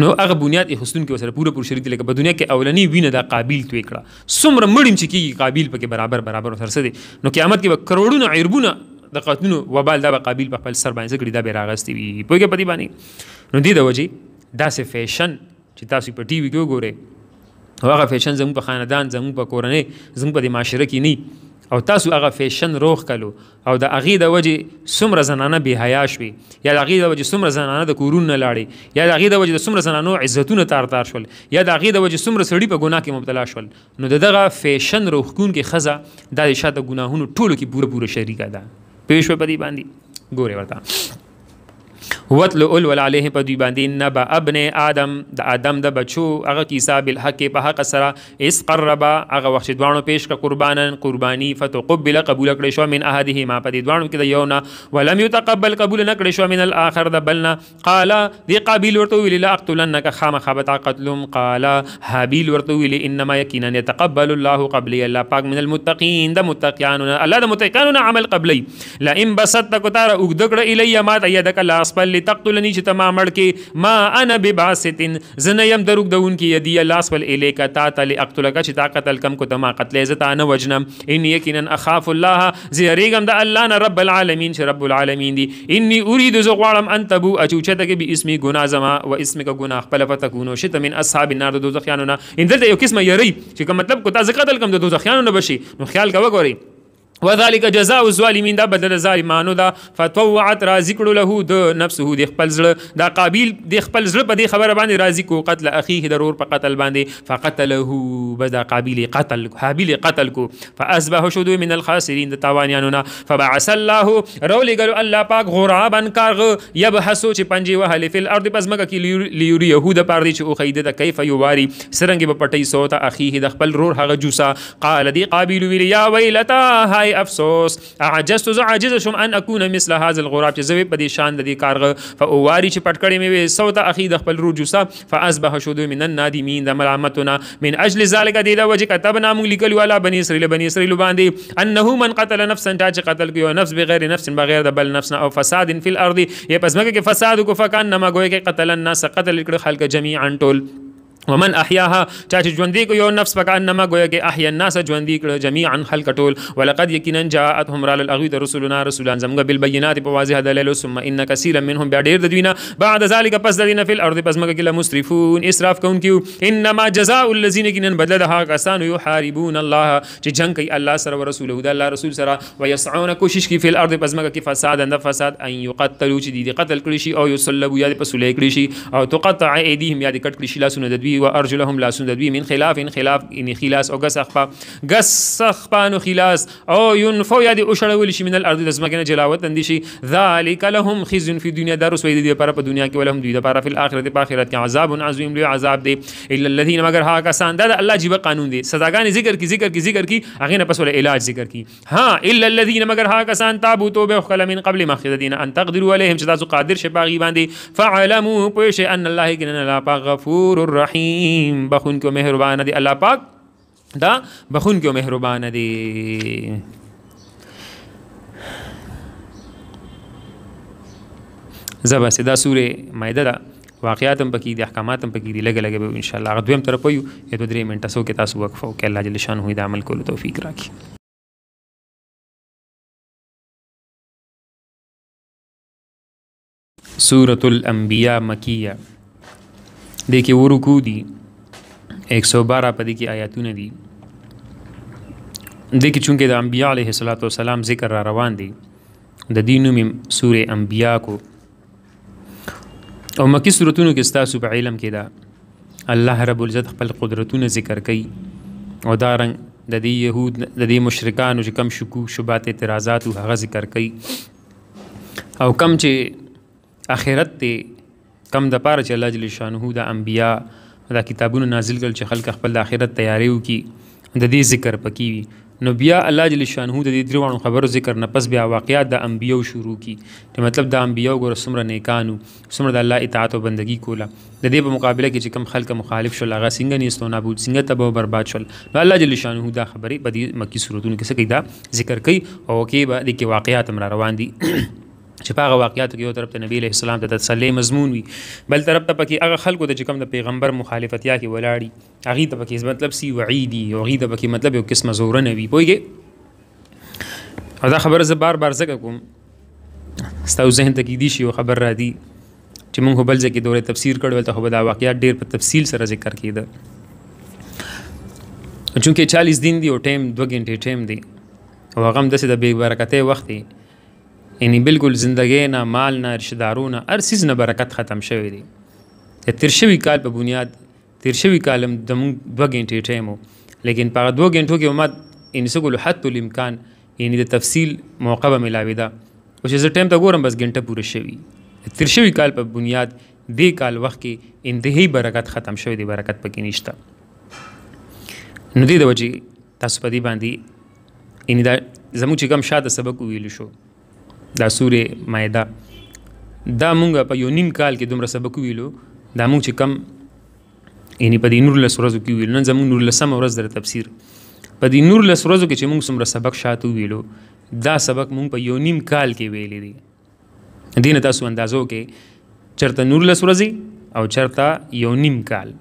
نو هغه بنیاد یې حسن کې سره پوره پوره شریک لکه په دنیا کې اولنی وینه دا قابل توې کړه څومره مړیم چې کیږي قابل پکې برابر برابر سره سره نو قیامت کې کروڑونو عربونه د قاتونو وبال دا به قابل په خپل سر باندې ګړي دا به راغستې وي په کې پدی باندې نو دې د وجه دا سه فیشن چې تاسو په ټي وي کې وګورئ هغه فیشن زموږ په خاندان زموږ په کورنۍ زموږ په معاشره کې نه او تاسو هغه فیشن روغ کلو او د اغې د وجې څومره زنانه بې حیا شوې یا د اغې د وجې څومره زنانه د کورونو نه لاړې یا د اغې د وجې څومره زنانو عزتونه تار تار شول یا د اغې د وجې څومره سړي په ګناه کې مبتلا شول نو دغه فیشن روغکون کې خزه د شاته ګناهونو ټولو کې پوره پوره شریکه ده پېښ په دې باندې ګوره ورته وتلو اول ول علیه په دوی باندې نبا ابن ادم د ادم د بچو هغه کیسه بل په حق سره اس قربا هغه وخت دوانو پیش ک قربانن قربانی فتقبل قبول کړي شو من احده ما دې دوانو کې د یو ولم يتقبل قبول نکړي شو من الاخر د بلنا قال دی قابل ورته ویل لا اقتلنك خام خبت قتلهم قال حابیل ورته ویل انما یقینا يتقبل الله قبلي الله پاک من المتقين د متقینانو الله د متقینانو عمل قبلي لا ان بسطت کتار اوګدګړه الیه ما د یدک لاس لتقتلنی چه تمام مرکی ما انا بباستن زنیم دروگ دون کی یدی لاس ول الیک تا تل اقتلک چه تا قتل کم کو تمام قتل عزت انا وجنم انی یکینا اخاف اللہ زیاریگم دا اللہ نه رب العالمین چه رب العالمین دی انی ارید زغوارم انتبو اچو چه اچوچته بی اسمی گناہ زما و کا گناہ خپل فتكونو شته من اصحاب النار دو زخیانونا اندلتا یو قسمه یری چه کم مطلب کو تا زکاتل کم دو زخیانونا بشی نو خیال کا وګورئ وذالک جزاء الظالمین دا بدل ظالمانو دا فتوعت راضی کړو له د نفسه د خپل زړه دا قابیل د خپل زړه په دې خبره باندې راضی کو قتل اخیه ضرور په قتل باندې فقتله بدا قابیل قتل حابیل قتل کو فاصبح شدو من الخاسرین د تاوانیانو نه فبعث الله رول ګلو الله پاک غرابا کارغ يبحثو چې پنجي وهل فی الارض پس مګه کې لیوری يهود پر دې چې او خیده د کیف یواری سرنګ په پټي سوته اخیه د خپل رور هغه جوسا قال دی قابیل ویل یا ویلتا هاي ای افسوس عجزت ز عاجز شم ان اكون مثل هذا الغراب چې زوی په دې شان د دې کارغه فواری چې پټ کړی مې وې سوت اخی د خپل رجوسا فاصبح شذو من النادمین د ملامتنا من اجل ذلك دې دا وجه كتبنا موږ لیکلو علی بنی اسرائیل بنی اسرائیل باندې انه من قتل نفسا چې قتل کیو نفس بغیر نفس بغیر د بل نفس او فساد فی الارض یا پس مګه کې فساد کو فکان نما ګوي کې قتل الناس قتل کړ خلک جميعا ټول ومن احیاها چا چې ژوندې کو یو نفس پکا انما گویا کې احیا الناس ژوندې کړه جميعا خلق ټول ولقد یقینا جاءتهم رال الاغوی رسولنا رسولان زمغه بالبينات په واضح دلایل ثم ان كثيرا منهم بیا ډیر د دوی نه بعد ذلك پس د دینه فل ارض پس مګه کې مسرفون اسراف کون کیو انما جزاء الذين کینن بدل د هغه کسانو یحاربون الله چې جنگ کوي الله سره او رسول د الله رسول سره ويسعون کوشش کوي فل ارض پس مګه کې فساد اند فساد ان یقتلوا چې دي قتل کړي شي او یصلبوا یا په سولې کړي شي او تقطع ايديهم یا دې کټ کړي شي لاسونه د دوی بي وارجلهم لا سندت بي من خلاف ان خلاف ان خلاص او غسخفا غسخفان خلاص او ينفو يدي اشړول شي من الارض د زمکنه جلاوت اندي شي ذالک لهم خزي في دنیا دار سوی دي لپاره په دنیا کې ولهم دوی لپاره په اخرت په اخرت کې عذاب عظیم لوی عذاب دی الا الذين مگر ها کسان دا الله جيبه قانون دی سزاګان ذکر کی ذکر کی ذکر کی هغه نه پس ول علاج ذکر کی ها الا الذين مگر ها کسان تابوا توبه وخل من قبل ما خذدين ان تقدروا عليهم چې تاسو قادر شپاغي باندې فعلموا پوه شي ان الله کنه لا غفور الرحیم الرحیم بخون کې مهربان دی الله پاک دا بخون کې مهربان دی زبا سدا سورې مائده دا واقعات هم پکې دي احکامات هم پکې دي لګ لګ به ان شاء الله غوډم طرف یو یو درې منټه سو کې تاسو وقفو کې الله جل شان هوی د عمل کولو توفیق راکړي سورة الأنبياء مكية دې کې ورکو دي 112 په دې کې آیاتونه دي دې کې چونکې د انبیاء علیه الصلاۃ والسلام ذکر را روان دي د دینو مم سورې انبیاء کو او مکی سورتونو کې ستاسو په علم کې دا الله رب العزت خپل قدرتونه ذکر کوي او دا رنګ د دې يهود د دې مشرکانو چې کم شکو شوبات اعتراضات او هغه ذکر کوي او کم چې اخرت ته کم د پاره چې الله جل شانه د انبیا دا کتابونه نازل کړل چې خلک خپل د آخرت تیاری وکي د دې ذکر پکې وي نو بیا الله جل شانه د دې دروانو خبرو ذکر نه پس بیا واقعیات د انبیو شروع کی ته مطلب د انبیو ګور سمره نیکانو سمره د الله اطاعت او بندگی کوله د دې په مقابله کې چې کم خلک مخالف شول هغه څنګه نیستو نابود څنګه تبو برباد شول نو الله جل شانه دا خبرې په دې مکی صورتونو کې څه دا ذکر کوي او کې به د کې واقعیات هم روان دي چې په هغه واقعیت کې یو طرف ته نبی له اسلام ته تسلی مضمون وي بل طرف ته پکې هغه خلکو د چکم د پیغمبر مخالفت یا کې ولاړی هغه ته پکې مطلب سی وعیدی او هغه ته پکې مطلب یو قسم زور نه وي پوهیږي او دا خبره زه بار بار زکه کوم ستاسو ذهن ته کې دي شی خبر را دي چې موږ بل ځکه دوره تفسیر کړو ته خو دا واقعیت ډیر په تفصیل سره ذکر کیده چونکه 40 دین دی او ټیم 2 غنټه ټیم دی او هغه هم د بې برکته وخت دی یعنی بالکل زندګۍ نه مال نه رشدارونه هر سیز نه برکت ختم شوی دی د تیر شوي کال په بنیاد تیر شوي کال هم زموږ دوه ګنټې ټایم و لیکن په هغه دوه ګنټو کې ما یعنی څه ګولو حتی الامکان یعنی د تفصیل موقع به ملاوېده او چې زه ټایم ته ګورم بس ګنټه پوره شوي تیر شوي کال په بنیاد دې کال وخت کې انتهایی برکت ختم شوی دی برکت پکې نشته نو دې د وجې تاسو په دې باندې یعنی دا زموږ چې کوم شاته سبق ویل شو دا سورې مایده دا مونږ په یو نیم کال کې دومره سبق ویلو دا مونږ چې کم یعنی په دې نور لس ورځو کې ویلو نن زمونږ نور لسم ورځ در تفسیر په دې نور لس ورځو کې چې مونږ څومره سبق شاته ویلو دا سبق مونږ په یو نیم کال کې ویلې دي دین تاسو اندازو کې چرته نور لس ورځې او چرته یو نیم کال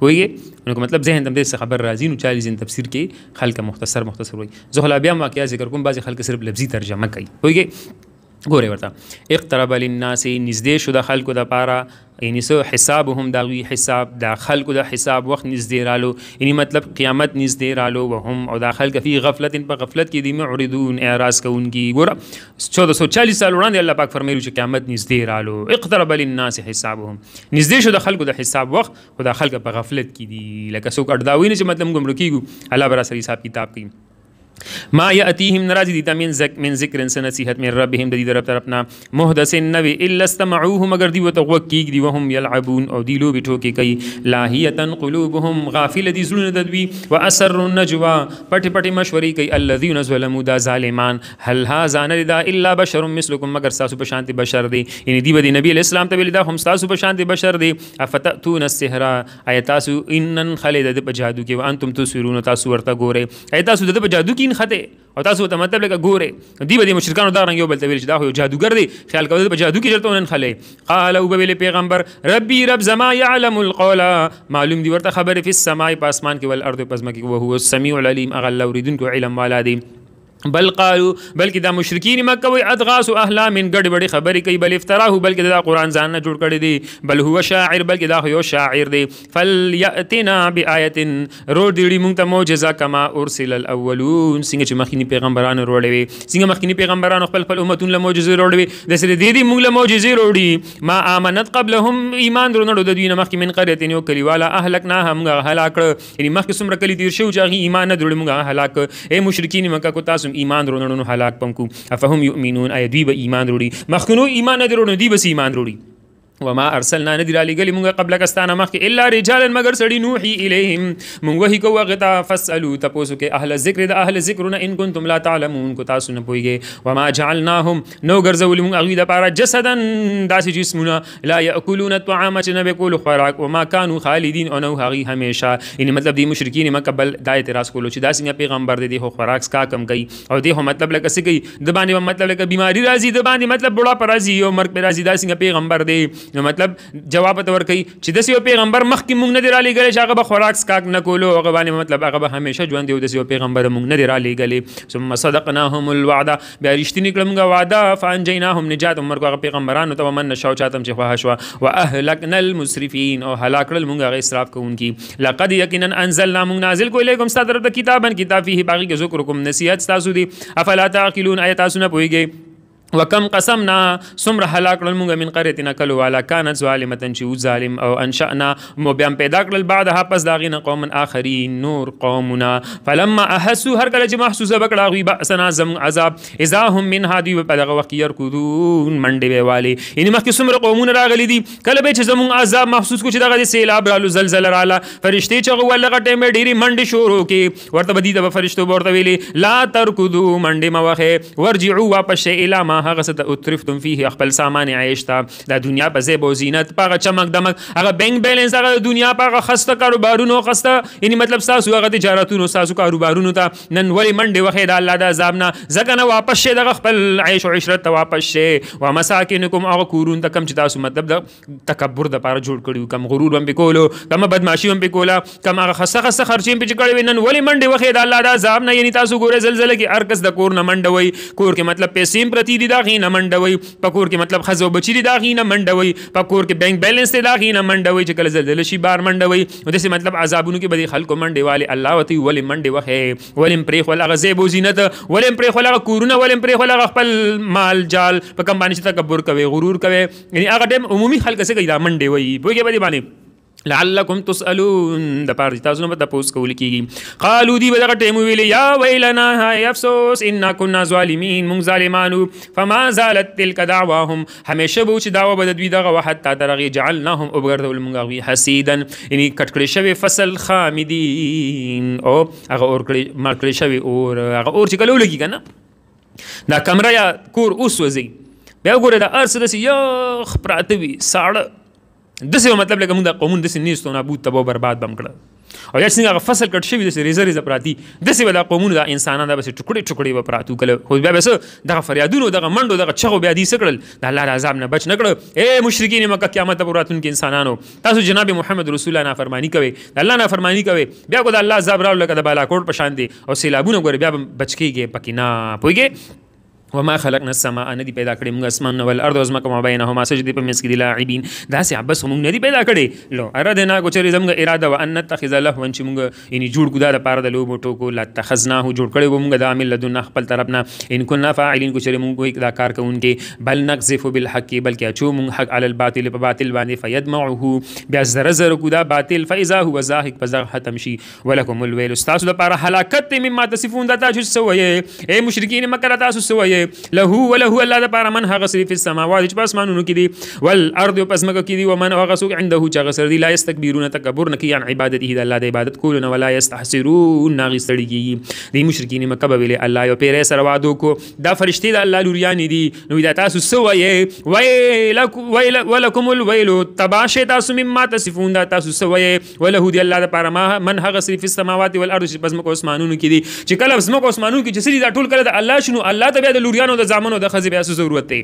پوهیږي نو مطلب ذهن تم دې څه خبر راځي نو چالي ځین تفسیر کې خلک مختصر مختصر وایي زه لا بیا واقعیا ذکر کوم بعضي خلک صرف لفظي ترجمه کوي پوهیږي ګوره ورته اقترب للناس نږدې شو د خلکو د پاره یعنی سو حساب هم دا وی حساب د خلکو د حساب وخت نږدې رالو یعنی مطلب قیامت نږدې رالو وهم او د خلک فی غفلت په غفلت کې دی معرضون اعراض کوونکی ګوره 1440 سال وړاندې الله پاک فرمایلو چې قیامت نږدې رالو اقترب للناس حسابهم نږدې شو د خلکو د حساب وخت خو د خلک په غفلت کې دی لکه څوک اډداوی نه چې مطلب ګمرکیږي الله برا سره حساب کتاب کوي ما یاتیهم نراضی دیتا من ذکر من ذکر سن نصیحت من ربهم د دې رب طرف نه محدث نو الا استمعوه مگر دی وته وکیګ دی وهم یلعبون او دی لو بټو کې کوي لاهیتن قلوبهم غافل دي زلون ددوی واسر النجوا پټی پټی مشوري کوي الذين ظلموا دا ظالمان هل هذا ندا الا بشر مثلكم مگر ساسو په شانتي بشر دی یعنی دی بدی نبی اسلام ته ویل دا هم ساسو په شانتي بشر دی افتاتون السحر ایتاسو انن خلد د په جادو کې وانتم تسرون تاسو ورته ګوره ایتاسو د په جادو کې دین خته او تاسو ته مطلب لکه ګوره دی به د مشرکانو دا رنګ یو بل ته ویل چې دا یو جادوګر دی خیال کوي په جادو کې چرته ونن خلې قال او به پیغمبر ربي رب زما يعلم القول معلوم دی ورته خبره په سماي په اسمان کې ول ارض پزما کې وو هو السميع العليم اغل اوریدونکو علم والا دی بل قالو بلکې دا مشرکین مکه وي ادغاس اهلا من ګډ وړي خبرې کوي بل افتراه بلکې دا قران ځان نه جوړ کړی دی بل هو شاعر بلکې دا یو شاعر دی فلیاتنا بیاات رو دیړي مونږ ته معجزه کما ارسل الاولون څنګه چې مخکینی پیغمبرانو وروړي څنګه مخکینی پیغمبرانو خپل خپل امتون له معجزې وروړي د سره دی دی مونږ له معجزې وروړي ما امنت قبلهم ایمان درنړو د دوی نه مخکې من قريه نو کلیواله اهلکنا هم هلاک یعنی مخکې څومره کلی تیر شو چې ایمان نه درړو مونږه هلاک اے مشرکین مکه کو تاسو ایمان وروڼو هلاک پم کو افهم یؤمنون ای دوی به ایمان وروړي مخکنو ایمان نه درو دوی به ایمان وروړي وما ارسلنا ندی را لګلی مونږه قبل کستانه مخکې الا رجال مگر سړی نوحي الیهم مونږ وਹੀ کوه غتا فسالو تاسو کې اهل ذکر د اهل ذکرونه ان کنتم لا تعلمون کو تاسو نه پويږئ وما جعلناهم نو ګرځول مونږ هغه د پاره جسدن داسې جسمونه لا یاکلون الطعام چې نه بيقول خوراک وما كانوا خالدین او نو هغه همیشه ان مطلب دی مشرکین مکبل دا اعتراض کولو چې داسې پیغمبر دی خو خوراک کا کم کوي او دی هو مطلب لکه څه کوي د باندې مطلب لکه بیماری راځي د باندې مطلب بڑا پر راځي او مرګ پر راځي داسې پیغمبر دی نو مطلب جواب ته ورکي چې د سیو پیغمبر مخکې مونږ نه دی را لېګل چې هغه به خوراک سکاک نه کولو هغه باندې مطلب هغه به همیشه ژوند دی د سیو پیغمبر مونږ نه دی را لېګل ثم صدقناهم الوعده بیا رښتینی کلمګه وعده فانجیناهم نجات عمر کو هغه پیغمبرانو ته من نشو چاتم چې خواه شو واهلکنا المسرفين او هلاکل مونږ هغه اسراف کوونکی لقد یقینا انزلنا مونږ نازل کو الیکم ستاسو طرف ته کتابن کتاب فيه باقي ذکرکم نصیحت تاسو دی افلا تعقلون آیات تاسو نه پوهیږئ وکم قسمنا سمره هلاک کړل موږ من قريتنا کلو والا كانت ظالمه چې و ظالم او انشأنا مو بیا پیدا کړل بعد پس داغین قوم اخرین نور قومنا فلما احسوا هر کله چې محسوس بکړه غوي باسنا زم عذاب اذا هم من هادي په دغه وخت یې رکودون منډي به والی یعنی مخکې سمره قومونه راغلي دي کله به چې زمون عذاب محسوس کو چې دغه سیلاب رالو زلزلہ رااله فرشتي چې ول لغه ټیم ډيري منډي شروع کی ورته بدی د فرشتو ورته ویلي لا ترکدو منډي موخه ورجعوا واپس الی ما هغه څه د اترفتم فيه خپل سامان عیش ته د دنیا په زیب او زینت په چمک دمک هغه بینک بیلنس هغه دنیا په خسته کاروبارونو خسته یعنی مطلب تاسو هغه تجارتونو تاسو کاروبارونو ته نن ولې منډه وخې د الله د عذاب نه ځکه نه واپس شي د خپل عیش او عشرت ته واپس شي و مساکینکم هغه کورون ته کم چې تاسو مطلب د تکبر د پاره جوړ کړیو کم غرور هم بکولو کم بدمعشي هم بکولا کم هغه خسته خسته خرچې هم بکړې نن ولې منډه وخې د الله د عذاب نه یعنی تاسو ګوره زلزلې کې هر کس د کور نه منډه وای کور کې مطلب پیسې پرتی دي دا غینه منډوي په کور کې مطلب خزو بچی دی دا غینه منډوي په کور کې بینک بیلانس دی دا غینه منډوي چې کله زلزلې شي بار منډوي نو داسې مطلب عذابونو کې به د خلکو منډې والي الله وتی ولې منډې وهې ولې پرې خو هغه زیب او زینت ولې پرې خو هغه کورونه ولې پرې خو هغه خپل مال جال په کم باندې تکبر کوي غرور کوي یعنی هغه ټیم عمومي خلک څه کوي دا منډې وي په کې باندې لعلکم تسالون د پاره تاسو نه پته پوس کول کیږي قالو دی بدغه ټیم ویل یا ویلنا هاي افسوس ان كنا ظالمین مون ظالمانو فما زالت تلك دعواهم همیشه بو چې داوا بد دوی دغه وحد تا درغه جعلناهم وبغردول مونږه وی حسیدا یعنی کټکړې شوی فصل خامدین او هغه اور کړې مال کړې شوی اور هغه اور چې کلو لګی کنه دا کمره یا کور اوس وځي بیا ګوره دا ارس دسی یو خپراتوي ساړه دسه مطلب لکه موږ د قومون دسه نیستو نابود تبو برباد بم کړه او یا څنګه هغه فصل کټ شوی دسه ریزه ریزه پراتی دسه ولا قومون د انسانانو د بس ټوکړي ټوکړي و پراتو کله خو بیا بس دغه فریادونو دغه منډو دغه چغو بیا دي سکړل د الله عذاب نه بچ نکړه اے مشرکین مکه قیامت پراتون کې انسانانو تاسو جناب محمد رسول الله نافرمانی کوي د الله نافرمانی کوي بیا کو د الله عذاب راو لکه د بالا کوټ پشان دي او سیلابونه ګور بیا بچ کیږي پکې نه پويږي و ما خلقنا السماء ندی پیدا کړې موږ اسمان او الارض وزمکه ما بینهما سجدي په مسجد لاعبین دا سي عباس موږ ندی پیدا کړې لو اراده نه کو چې زموږ اراده و ان تخذ له ون چې موږ یعنی جوړ کو دا لپاره د لوبو ټوکو لا تخزناه جوړ کړې و موږ د عامل لدن خپل طرفنا ان كنا فاعلین کو چې موږ دا کار کوونکې بل نقذف بالحق بلکې اچو موږ حق علی الباطل په باطل باندې فیدمعه بیا زره زره کو دا باطل فاذا هو زاهق فزغ ختم شي ولکم الویل استاسو لپاره هلاکت مما تصفون دا تاسو سوې اے مشرکین مکر تاسو سوې دی له وله الله د پاره من هغه صرف السماوات چې پاسمانونو کې دي والارض پسمک کې دي ومن هغه سوق عنده چې هغه سر دي لا یستكبرون تکبر نه کوي عن عبادته د الله د عبادت کولو نه ولا یستحسرون ناغي ستړيږي دي مشرکین مکه به ویلي الله یو پیره سره وادو کو دا فرشتي د الله لوريان دي نو دا تاسو سوې ویلک ویل ولکم الویل تباشه تاسو مما تصفون دا تاسو سوې وله دي الله د پاره ما من هغه صرف السماوات والارض پسمک اسمانونو کې دي چې کله پسمک اسمانونو کې چې سړي دا ټول کړه د الله شنو الله ته بیا د لوري توریانو د زامنو د خزې بیا څه ضرورت دی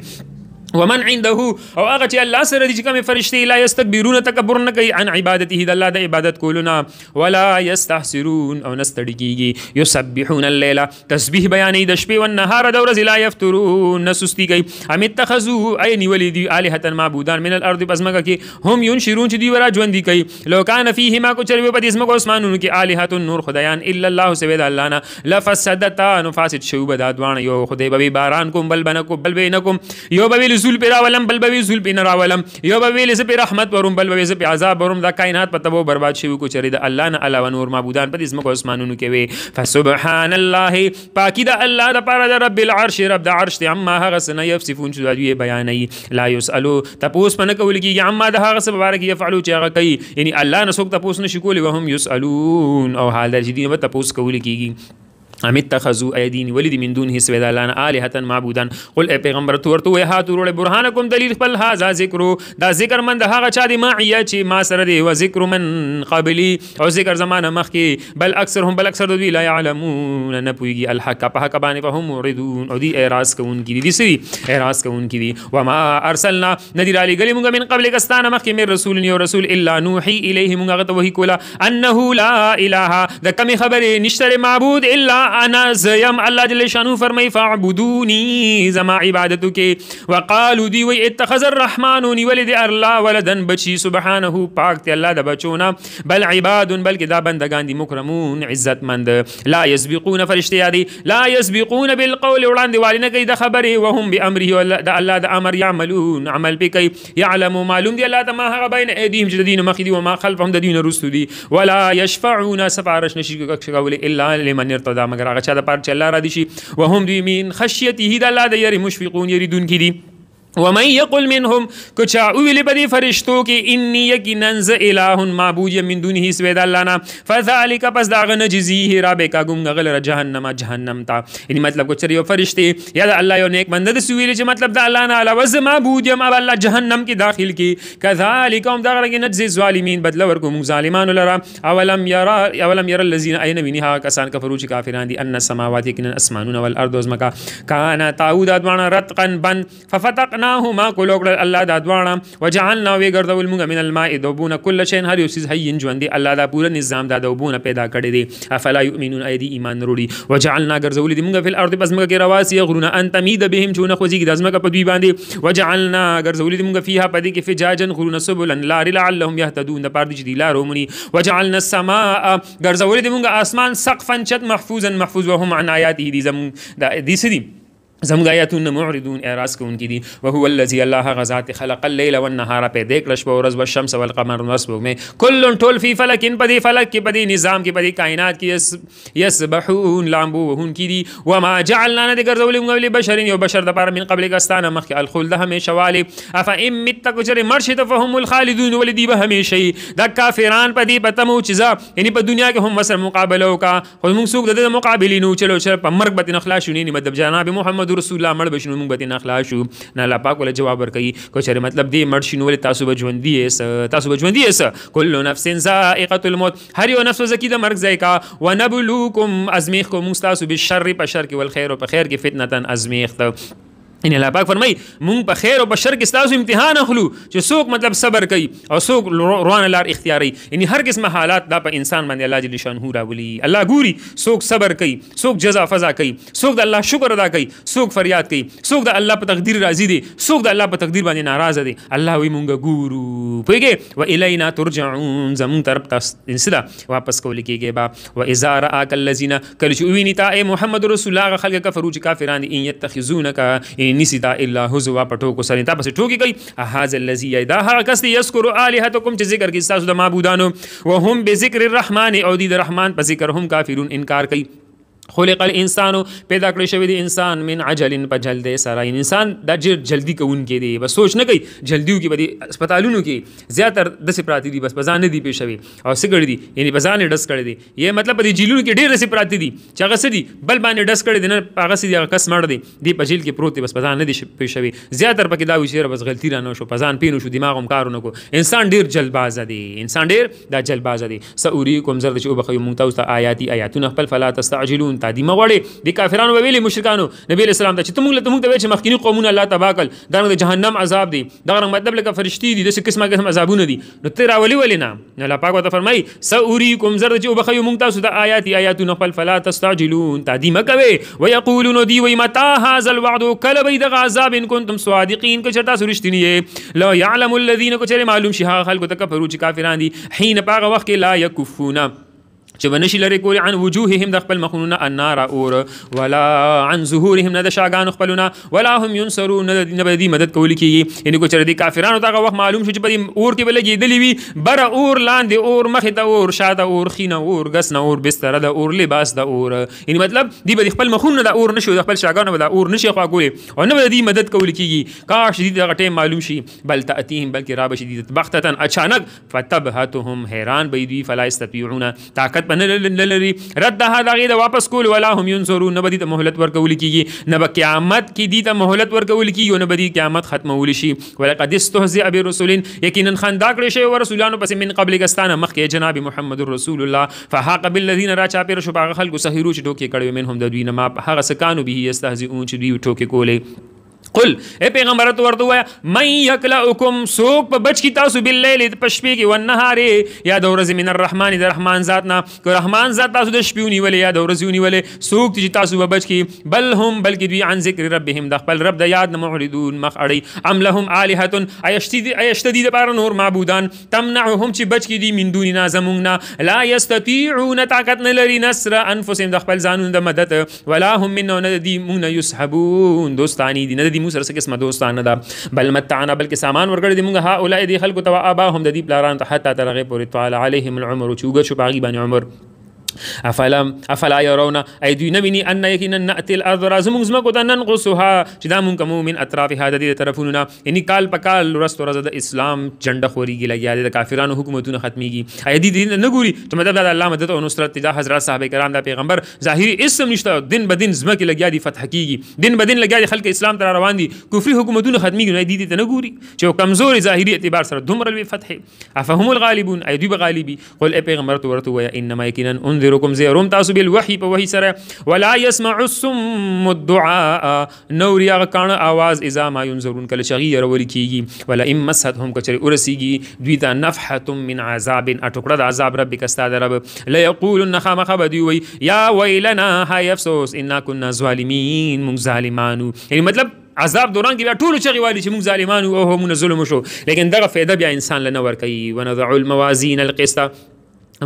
ومن عنده او هغه چې الله سره دي چې کوم فرشتي لا یستكبرون تکبر نه کوي عن عبادته د الله د عبادت کولونا ولا یستحسرون او نستړيږي یسبحون الليل تسبیح بیانې د شپې او نهار د ورځې لا یفترون نسستی کوي ام اتخذو عین ولدی الهه معبودان من الارض بزمګه کې هم ينشرون چې دی ورا ژوند کوي لو کان فیه ما کو چروي په دې اسمه کو اسمانونو کې الهه نور خدایان الا الله سوید الله نه لفسدتا نفاسد شوب د ادوان یو خدای به باران کوم بل بنکم بل بینکم یو به زول پیرا ولم بل بوي زول پینا راولم یو به ویل زه په رحمت وروم بل به زه په عذاب وروم دا کائنات په تبو برباد شي کو چری د الله نه علاوه نور معبودان په دې زمکو اسمانونو کې وي فسبحان الله پاکی د الله د پاره د رب العرش رب د عرش ته اما هغه سنه يفسفون چې دوی بیانې لا يسالو تپوس پنه کول کیږي اما د هغه سبب بارک یفعلو چې هغه کوي یعنی الله نه څوک تپوس نشي کولی وهم يسالون او حال د دې نه تپوس کول کیږي ام اتخذوا ايدين ولد من دونه سوى الله الهه معبودان قل اي پیغمبر تو ورته وه هاتو رول برهانکم دلیل خپل هاذا ذکر دا ذکر من د هغه چا دی ما چې ما سره دی و ذکر من قبلی او ذکر زمانه مخکی بل اکثر هم بل اکثر دوی لا يعلمون نه پویږي الحق په حق باندې فهم موردون او دی اعتراض کوونکی دي سری اعتراض کوونکی دي و ما ارسلنا نذير علی گلی موږ من قبل کستانه مخکی من رسول یو رسول الا نوحي الیه موږ غته وحی کولا انه لا اله د کمی خبره نشتره معبود الا انا زیم الله جل شانو فرمای فعبدونی زما عبادت کې وقالو دی وی اتخذ الرحمن ولد الله ولدن بچی سبحانه پاک دی الله د بچونه بل عباد بلکې دا بندگان دي مکرمون عزت مند لا يسبقون فرشتي دي لا يسبقون بالقول وړاندې والنه کوي د خبره وهم بامره د الله د امر يعملون عمل به کوي يعلم معلوم دي الله ته ما هغه بین ايديهم چې د دین مخې دي او ما خلفهم د دین رسو دي ولا يشفعون سفارش نشي کوي الا لمن ارتضى مگر مگر هغه چا د پاره چې الله را دي شي وهم دوی من خشیته د الله د یری مشفقون یریدون کی دي و من یقل منهم کچا اویلی بدی فرشتو کې انی یقینا ز الہ معبود من دونه سوید الله نه فذلک پس داغه نجزیه را به کاګم غل را جهنم جهنم تا یعنی مطلب کو چر یو فرشتي یا الله یو نیک بنده د سویل چې مطلب د الله نه علاوه ز معبود یم الله جهنم کې داخل کی کذالک هم داغه کې نجز ظالمین بدل ورکوم ظالمان لرا اولم یرا اولم یرا الذین عین منها کسان کفرو چې کافران دي ان السماوات کن اسمانون والارض وزمکا کان تعود ادوان رتقا بن ففتقنا ففتناهما کلو کړل الله دا دواړه وجعلنا وګرځول موږ من الماء دوبونه کل شی هر یو سیز حین ژوندي الله دا پوره نظام دا دوبونه پیدا کړی دی افلا یؤمنون ایدی ایمان وروړي وجعلنا ګرځول دی موږ په ارض پس موږ کې رواسی غرونه ان تمید بهم چونه خوځي د ازمکه په دوی باندې وجعلنا ګرځول دی موږ فيها پدې کې فجاجن غرونه سبلا لار لعلهم يهتدون د پاره دي لار ومني وجعلنا السماء ګرځول دی موږ اسمان سقفا چت محفوظا محفوظ وهم عن آیاته دي زم دا دي سدي زموږ آیاتونه معرضون اعتراض کوونکي دي او هو الذي الله غزات خلق الليل والنهار پیدا کړ شپه او ورځ او شمس او القمر نو اسبو مې کل ټول فی فلک ان بدی فلک کې بدی نظام کې بدی کائنات کې یسبحون لامبوهون کې دي و ما جعلنا ند ګرځول موږ له بشر یو بشر د پاره من قبل کستانه مخ کې الخلد همیشه والی اف ام متکجر مرشد فهم الخالدون ولدی به همیشه دا کافران په دې پتمو چیزا یعنی په دنیا کې هم وسر مقابله وکا خو موږ سوق د مقابلینو چلو چر په مرګ به نخلا شونې مدب جناب محمد محمد رسول الله مړ بشنو موږ به نه خلاص شو نه الله پاک ول جواب ورکړي کو چېرې مطلب دی مړ شنو ول تاسو به ژوند دی تاسو به ژوند دی کل نفس ذائقه الموت هر یو نفس زکی د مرګ ذائقه ونبلوکم ازمیخ کو مستاسو بالشر په شر کې والخير په خیر کې فتنه ازمیخ ته ان الله پاک فرمای مونږ په خیر او په شر کې ستاسو امتحان اخلو چې څوک مطلب صبر کوي او څوک روان لار اختیاري یعنی هر قسم حالات دا په انسان باندې الله جل شانه راولي الله ګوري څوک صبر کوي څوک جزا فضا کوي څوک د الله شکر ادا کوي څوک فریاد کوي څوک د الله په تقدیر راضي دي څوک د الله په تقدیر باندې ناراض دي الله وي مونږ ګورو پوهیږي و الینا ترجعون زمون طرف ته انسدا واپس کول کېږي با و اذا راك الذين کله چې ویني تا اے محمد رسول الله خلک کفرو چې کافرانه ان يتخذونك نیسی دا الا حزوا پټو کو سره تا بس ټوکی کوي هاذ الذی یدا هغه کس یذکر الہتکم چې ذکر کی تاسو د معبودانو وهم بذکر الرحمن او دی د رحمان په ذکر هم کافرون انکار کوي خلق الانسان پیدا کړی شوی دی انسان من عجل په جلد سره انسان دا جلدی کوونکی دی بس سوچ نه کوي جلدیو کې به هسپتالونو کې زیاتر دسې پراتی دي بس بزان نه دي پې شوی او څه کړی دي یعنی بزان ډس کړی دي یا مطلب په دې جیلونو کې ډېر دسې پراتی دي چې هغه څه دي بل باندې ډس کړی دی نه هغه څه دي هغه کس مړ دی دی په جیل کې پروت دی بس بزان نه دي پې شوی زیاتر پکې دا وي چې بس غلطی را نه شو بزان پینو شو دماغ هم کارونه کو انسان ډېر جلباز دی انسان ډېر دا جلباز دی سوري کوم زر چې وبخوي مونږ تاسو ته آیاتي آیاتونه خپل فلا تستعجلون تادیمه غواړي د کافرانو ویلي مشرکانو نبی اسلام ته چې تمون له تمون ته ویل چې مخکینی قومونه الله تباکل دا د جهنم عذاب دی دا رنګ مطلب لکه فرشتي دي داسې قسمه قسم عذابونه دي نو ته راولي ولې نه نو الله پاک وته فرمای سوریکم زر چې وبخیو مونږ تاسو د آیات آیاتونه خپل فلا تستعجلون تادیمه کوي ويقولون دی وي متى هذا الوعد کله به د عذاب ان کنتم صادقین که چرته سرشتنی لا يعلم الذين كثير معلوم شي هغه خلکو تکفرو چې کافران دي حين پاغه وخت کې لا يكفونا چې بنشي لري کولی عن وجوههم د خپل مخونو النار اور ولا عن ظهورهم نه د شاګان خپلونه ولا هم ينصرون نه بدی مدد کول کیږي یعنی کو چر دي کافرانو دغه وخت معلوم شو چې بدی اور کې بلګېدلی وي بر اور لاندې اور مخې ته اور شاته اور خینه اور غسنه اور بستر د اور لباس د اور یعنی مطلب دی به خپل مخونو د اور نشو د خپل شاګانو د اور نشي خوا ګوري او نه بدی مدد کول کیږي کاش دې دغه ټیم معلوم شي بل تاتيهم بلکې رابه شدید بختتن اچانک فتبهتهم حیران به دوی فلا استطيعون طاقت پنه نه لري رد ده دغه د واپس کول ولا هم ينصرون نه بدی ته مهلت ورکول کیږي نه به قیامت کې دي ته مهلت ورکول کیږي نه بدی قیامت ختمول شي ولقد استهزئ برسول یقینا خندا کړی شي ورسولانو پس من قبل کستانه مخکې جناب محمد رسول الله فحاق بالذین را چاپیر شو هغه خلکو سهیرو چې ټوکې کړي منهم د دوی نه ما هغه سکانو به یستهزئون چې دوی ټوکې کولې قل اے پیغمبر تو ورته وایا مَن یکلؤکم سوق په بچ کی تاسو باللیل په شپې کې ونهار یا د ورځې من الرحمن د رحمان ذات نه کو رحمان ذات تاسو د شپې ونیولې یا د ورځې ونیولې سوق چې تاسو په بچ کی بل هم بلکې دوی عن ذکر ربهم د خپل رب د یاد نه معرضون مخ اړي ام لهم الهه ایشتدی ایشتدی د بار نور معبودان تمنعهم چې بچ کی دي من دون نازمون نه لا یستطيعون طاقت نه لري نصر انفسهم د خپل ځانون د مدد ولا هم منو نه دي مون یسحبون دوستانی دي نه دي دي موږ سره څه قسمه دوستانه ده بل متعنا بلکې سامان ورګړ دي موږ ها اولای دي خلکو توا ابا هم د دې پلاران ته حتی ترغه پورې تعالی علیهم العمر چې وګ شو باغی باندې عمر افلا افلا يرون اي دوی نمینی ان یقینا ناتل الارض رازمون زما کو د نن غسوها چې دا مونږ کوم من اطراف هدا دي طرفونو نه یعنی کال پکال رست ورځ د اسلام جنډه خوريږي لګیا د کافرانو حکومتونه ختميږي اي دي دین نه ګوري چې مطلب د الله مدد او نصرت دا حضرت صاحب کرام دا پیغمبر ظاهري اسم نشته دین بدین زما کې لګیا دي فتح کیږي دین بدین لګیا دي خلک اسلام تر روان دي کفري حکومتونه ختميږي نه دي دي نه ګوري چې کمزوري ظاهري اعتبار سره دومره فتح افهم الغالبون اي دوی غالبي قل اي پیغمبر تو ورته ويا انما يقينا انذرکم زیروم تاسو بل وحی په وحی سره ولا يسمع الصم الدعاء نور یا کانه आवाज اذا ما ينذرون کله شغی رول کیږي ولا ان مسهم کچری ورسیږي دوی ته نفحه من عذاب اټکړه د عذاب ربک استاد رب لا یقولن خامخ بدی وی یا ویلنا هاي افسوس ان كنا ظالمین مون ظالمانو یعنی مطلب عذاب دوران کې بیا ټول چغي والی چې موږ ظالمانو او همونه ظلم شو لیکن دغه فایده بیا انسان لنه ور کوي ونضع الموازین القسط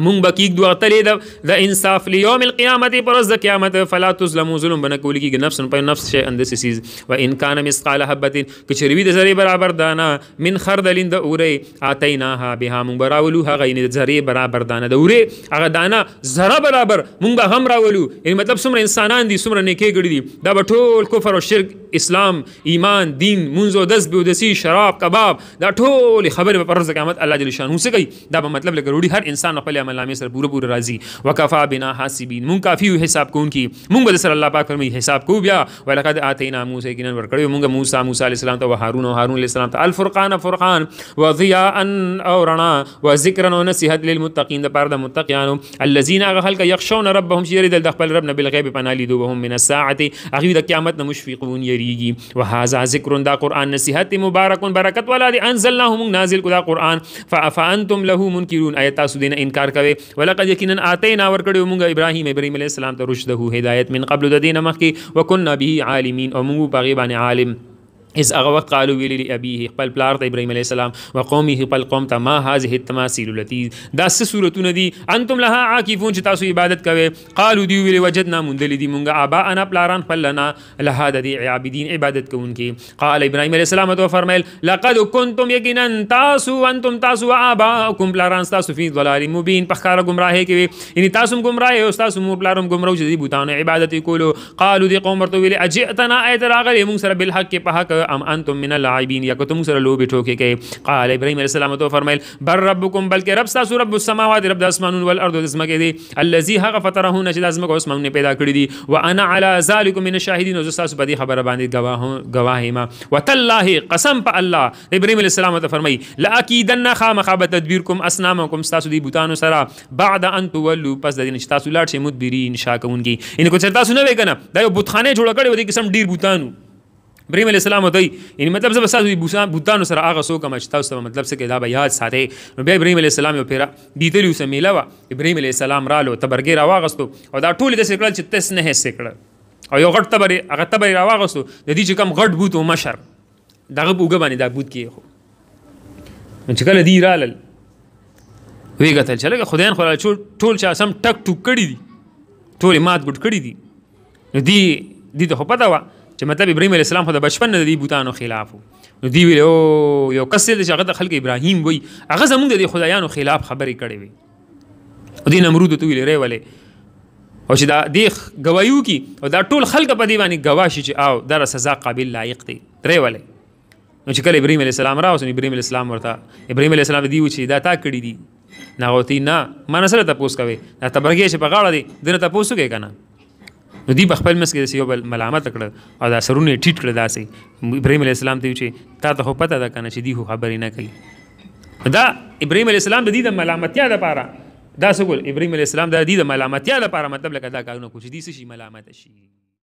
مونږ به کیک دوه تلې د انصاف لیوم القیامت پر ورځ د قیامت فلا تظلم ظلم بنه کول کیږي نفس په نفس شي اند سیز و ان کان مسقال حبه کچروی د زری برابر دانه من خردلین د اوري اتیناها بها مونږ براولو هغه د زری برابر دانه د اوري هغه دانه زره برابر مونږ به هم راولو یعنی مطلب څومره انسانان دي څومره نیکي ګړي دي دا به ټول کفر او شرک اسلام ایمان دین منځ او دس بودسی شراب کباب دا ټول خبره پر ورځ قیامت الله جل شانو څه کوي دا په مطلب لګروړي هر انسان خپل عمل نامې سره پوره پوره راضي وکفا بنا حاسبین مونږ کافی حساب کوونکی مونږ به سره الله پاک فرمي حساب کو بیا ولقد اتینا موسی کینن ورکړو مونږ موسی موسی علی السلام ته او هارون او هارون علی السلام ته الفرقان فرقان وضیاء او رنا وذکرا ونصیحت للمتقین د پاره د متقینانو الذين خلق يخشون ربهم شیر د خپل رب نه بالغیب پنالي دوهم من الساعه هغه د قیامت نه مشفقون یری و وهذا ذکر دا قران نصيحت مبارک برکت ولا دي انزلنا موږ نازل کو دا قران فافانتم له منکرون ايت تاسو دین انکار کوي ولقد یقینا اتینا ورکړو موږ ابراهيم ابراهيم عليه السلام ته رشده هدايت من قبل د دین مخکي وکنا به عالمین او موږ باغی باندې عالم از هغه وخت قالو ویلی ابي خپل پلار ته ابراهيم عليه السلام او قومي خپل قوم ته ما هذه التماثيل التي دا څه صورتونه دي انتم لها عاکفون چې تاسو عبادت کوي قالو دی ویلی وجدنا مندل دي مونږه ابا انا پلاران فلنا لها د دي عابدين عبادت کوونکي قال ابراهيم عليه السلام ته فرمایل لقد كنتم يقينا تاسو انتم تاسو اباكم پلاران تاسو في ضلال مبين په خاره گمراهي کې یعنی تاسو گمراه او تاسو مور پلارم گمراو چې دي بوتانه عبادت کولو قالو دي قوم ورته ویلی اجئتنا ايت راغلي مونږ سره بالحق په حق ام انتم من اللاعبین یا کوم سره لوبي ټوکی کوي قال ابراهيم عليه السلام تو فرمایل بر ربکم بلکې رب تاسو رب السماوات رب د اسمانونو او الارض د زمکه دی الذي هغه فطرهونه چې د زمکه او اسمانونه پیدا کړی دي و انا على ذلك من الشاهدين او تاسو به دې خبره باندې گواه گواهی ما وتالله قسم په الله ابراهيم عليه السلام تو فرمایي لاكيدن خامخابه تدبيركم اسنامكم تاسو دې بوتانو سره بعد ان تولوا پس د دې نشتا تاسو لاړ شئ مدبرین شاکونګي ان کو چرتا سونه وکنه دا یو بوتخانه جوړ کړی و دې قسم ډیر بوتانو ابراهيم عليه السلام دوی یعنی مطلب زب ساتو بوسان بوتانو سره هغه سو کوم چې تاسو مطلب څه کې دا به یاد ساتي نو بیا ابراهيم عليه السلام یو پیرا دیدلی وسه میلا وا ابراهيم عليه السلام رالو تبرګي را واغستو او دا ټول د سکړل چې تس نه سکړل او یو غټ تبر هغه تبر را واغستو د دې چې کم غټ بوت او مشر دغه بوګه باندې دا بوت کې خو چې کله دی رالل وی غتل چې لکه خدایان خو ټول چا سم ټک ټوک کړی دي ټول مات ګډ کړی دي نو دی دی ته پتا وا چې مطلب ابراهيم عليه السلام خو د بچپن نه د بوتانو خلاف نو دی ویل او یو کس دې چې هغه د خلک ابراهيم وای هغه زمونږ د خدایانو خلاف خبرې کړې وي او دین امرود ته ویل ری ولې او چې دا دی گوايو کی او دا ټول خلک په دی باندې گواشي چې او دا سزا قابل لایق دی ری ولې نو چې کله ابراهيم عليه السلام راو سن ابراهيم عليه السلام ورته ابراهيم عليه السلام دی چې دا تا کړی دی نه غوتی نه ما نه سره تاسو کوي دا تبرګې چې په غاړه دی دنه تاسو کوي کنه نو دی بخپل مس کې یو بل ملامت کړ او دا سرونه ټیټ کړ داسې ابراهيم عليه السلام ته چې تا ته پته ده کنه چې دی خبرې نه کوي دا ابراهيم عليه السلام د دې د ملامتیا لپاره دا څه ګول ابراهيم عليه السلام د دې د ملامتیا لپاره مطلب لکه دا کارونه کوي چې دې شي ملامت شي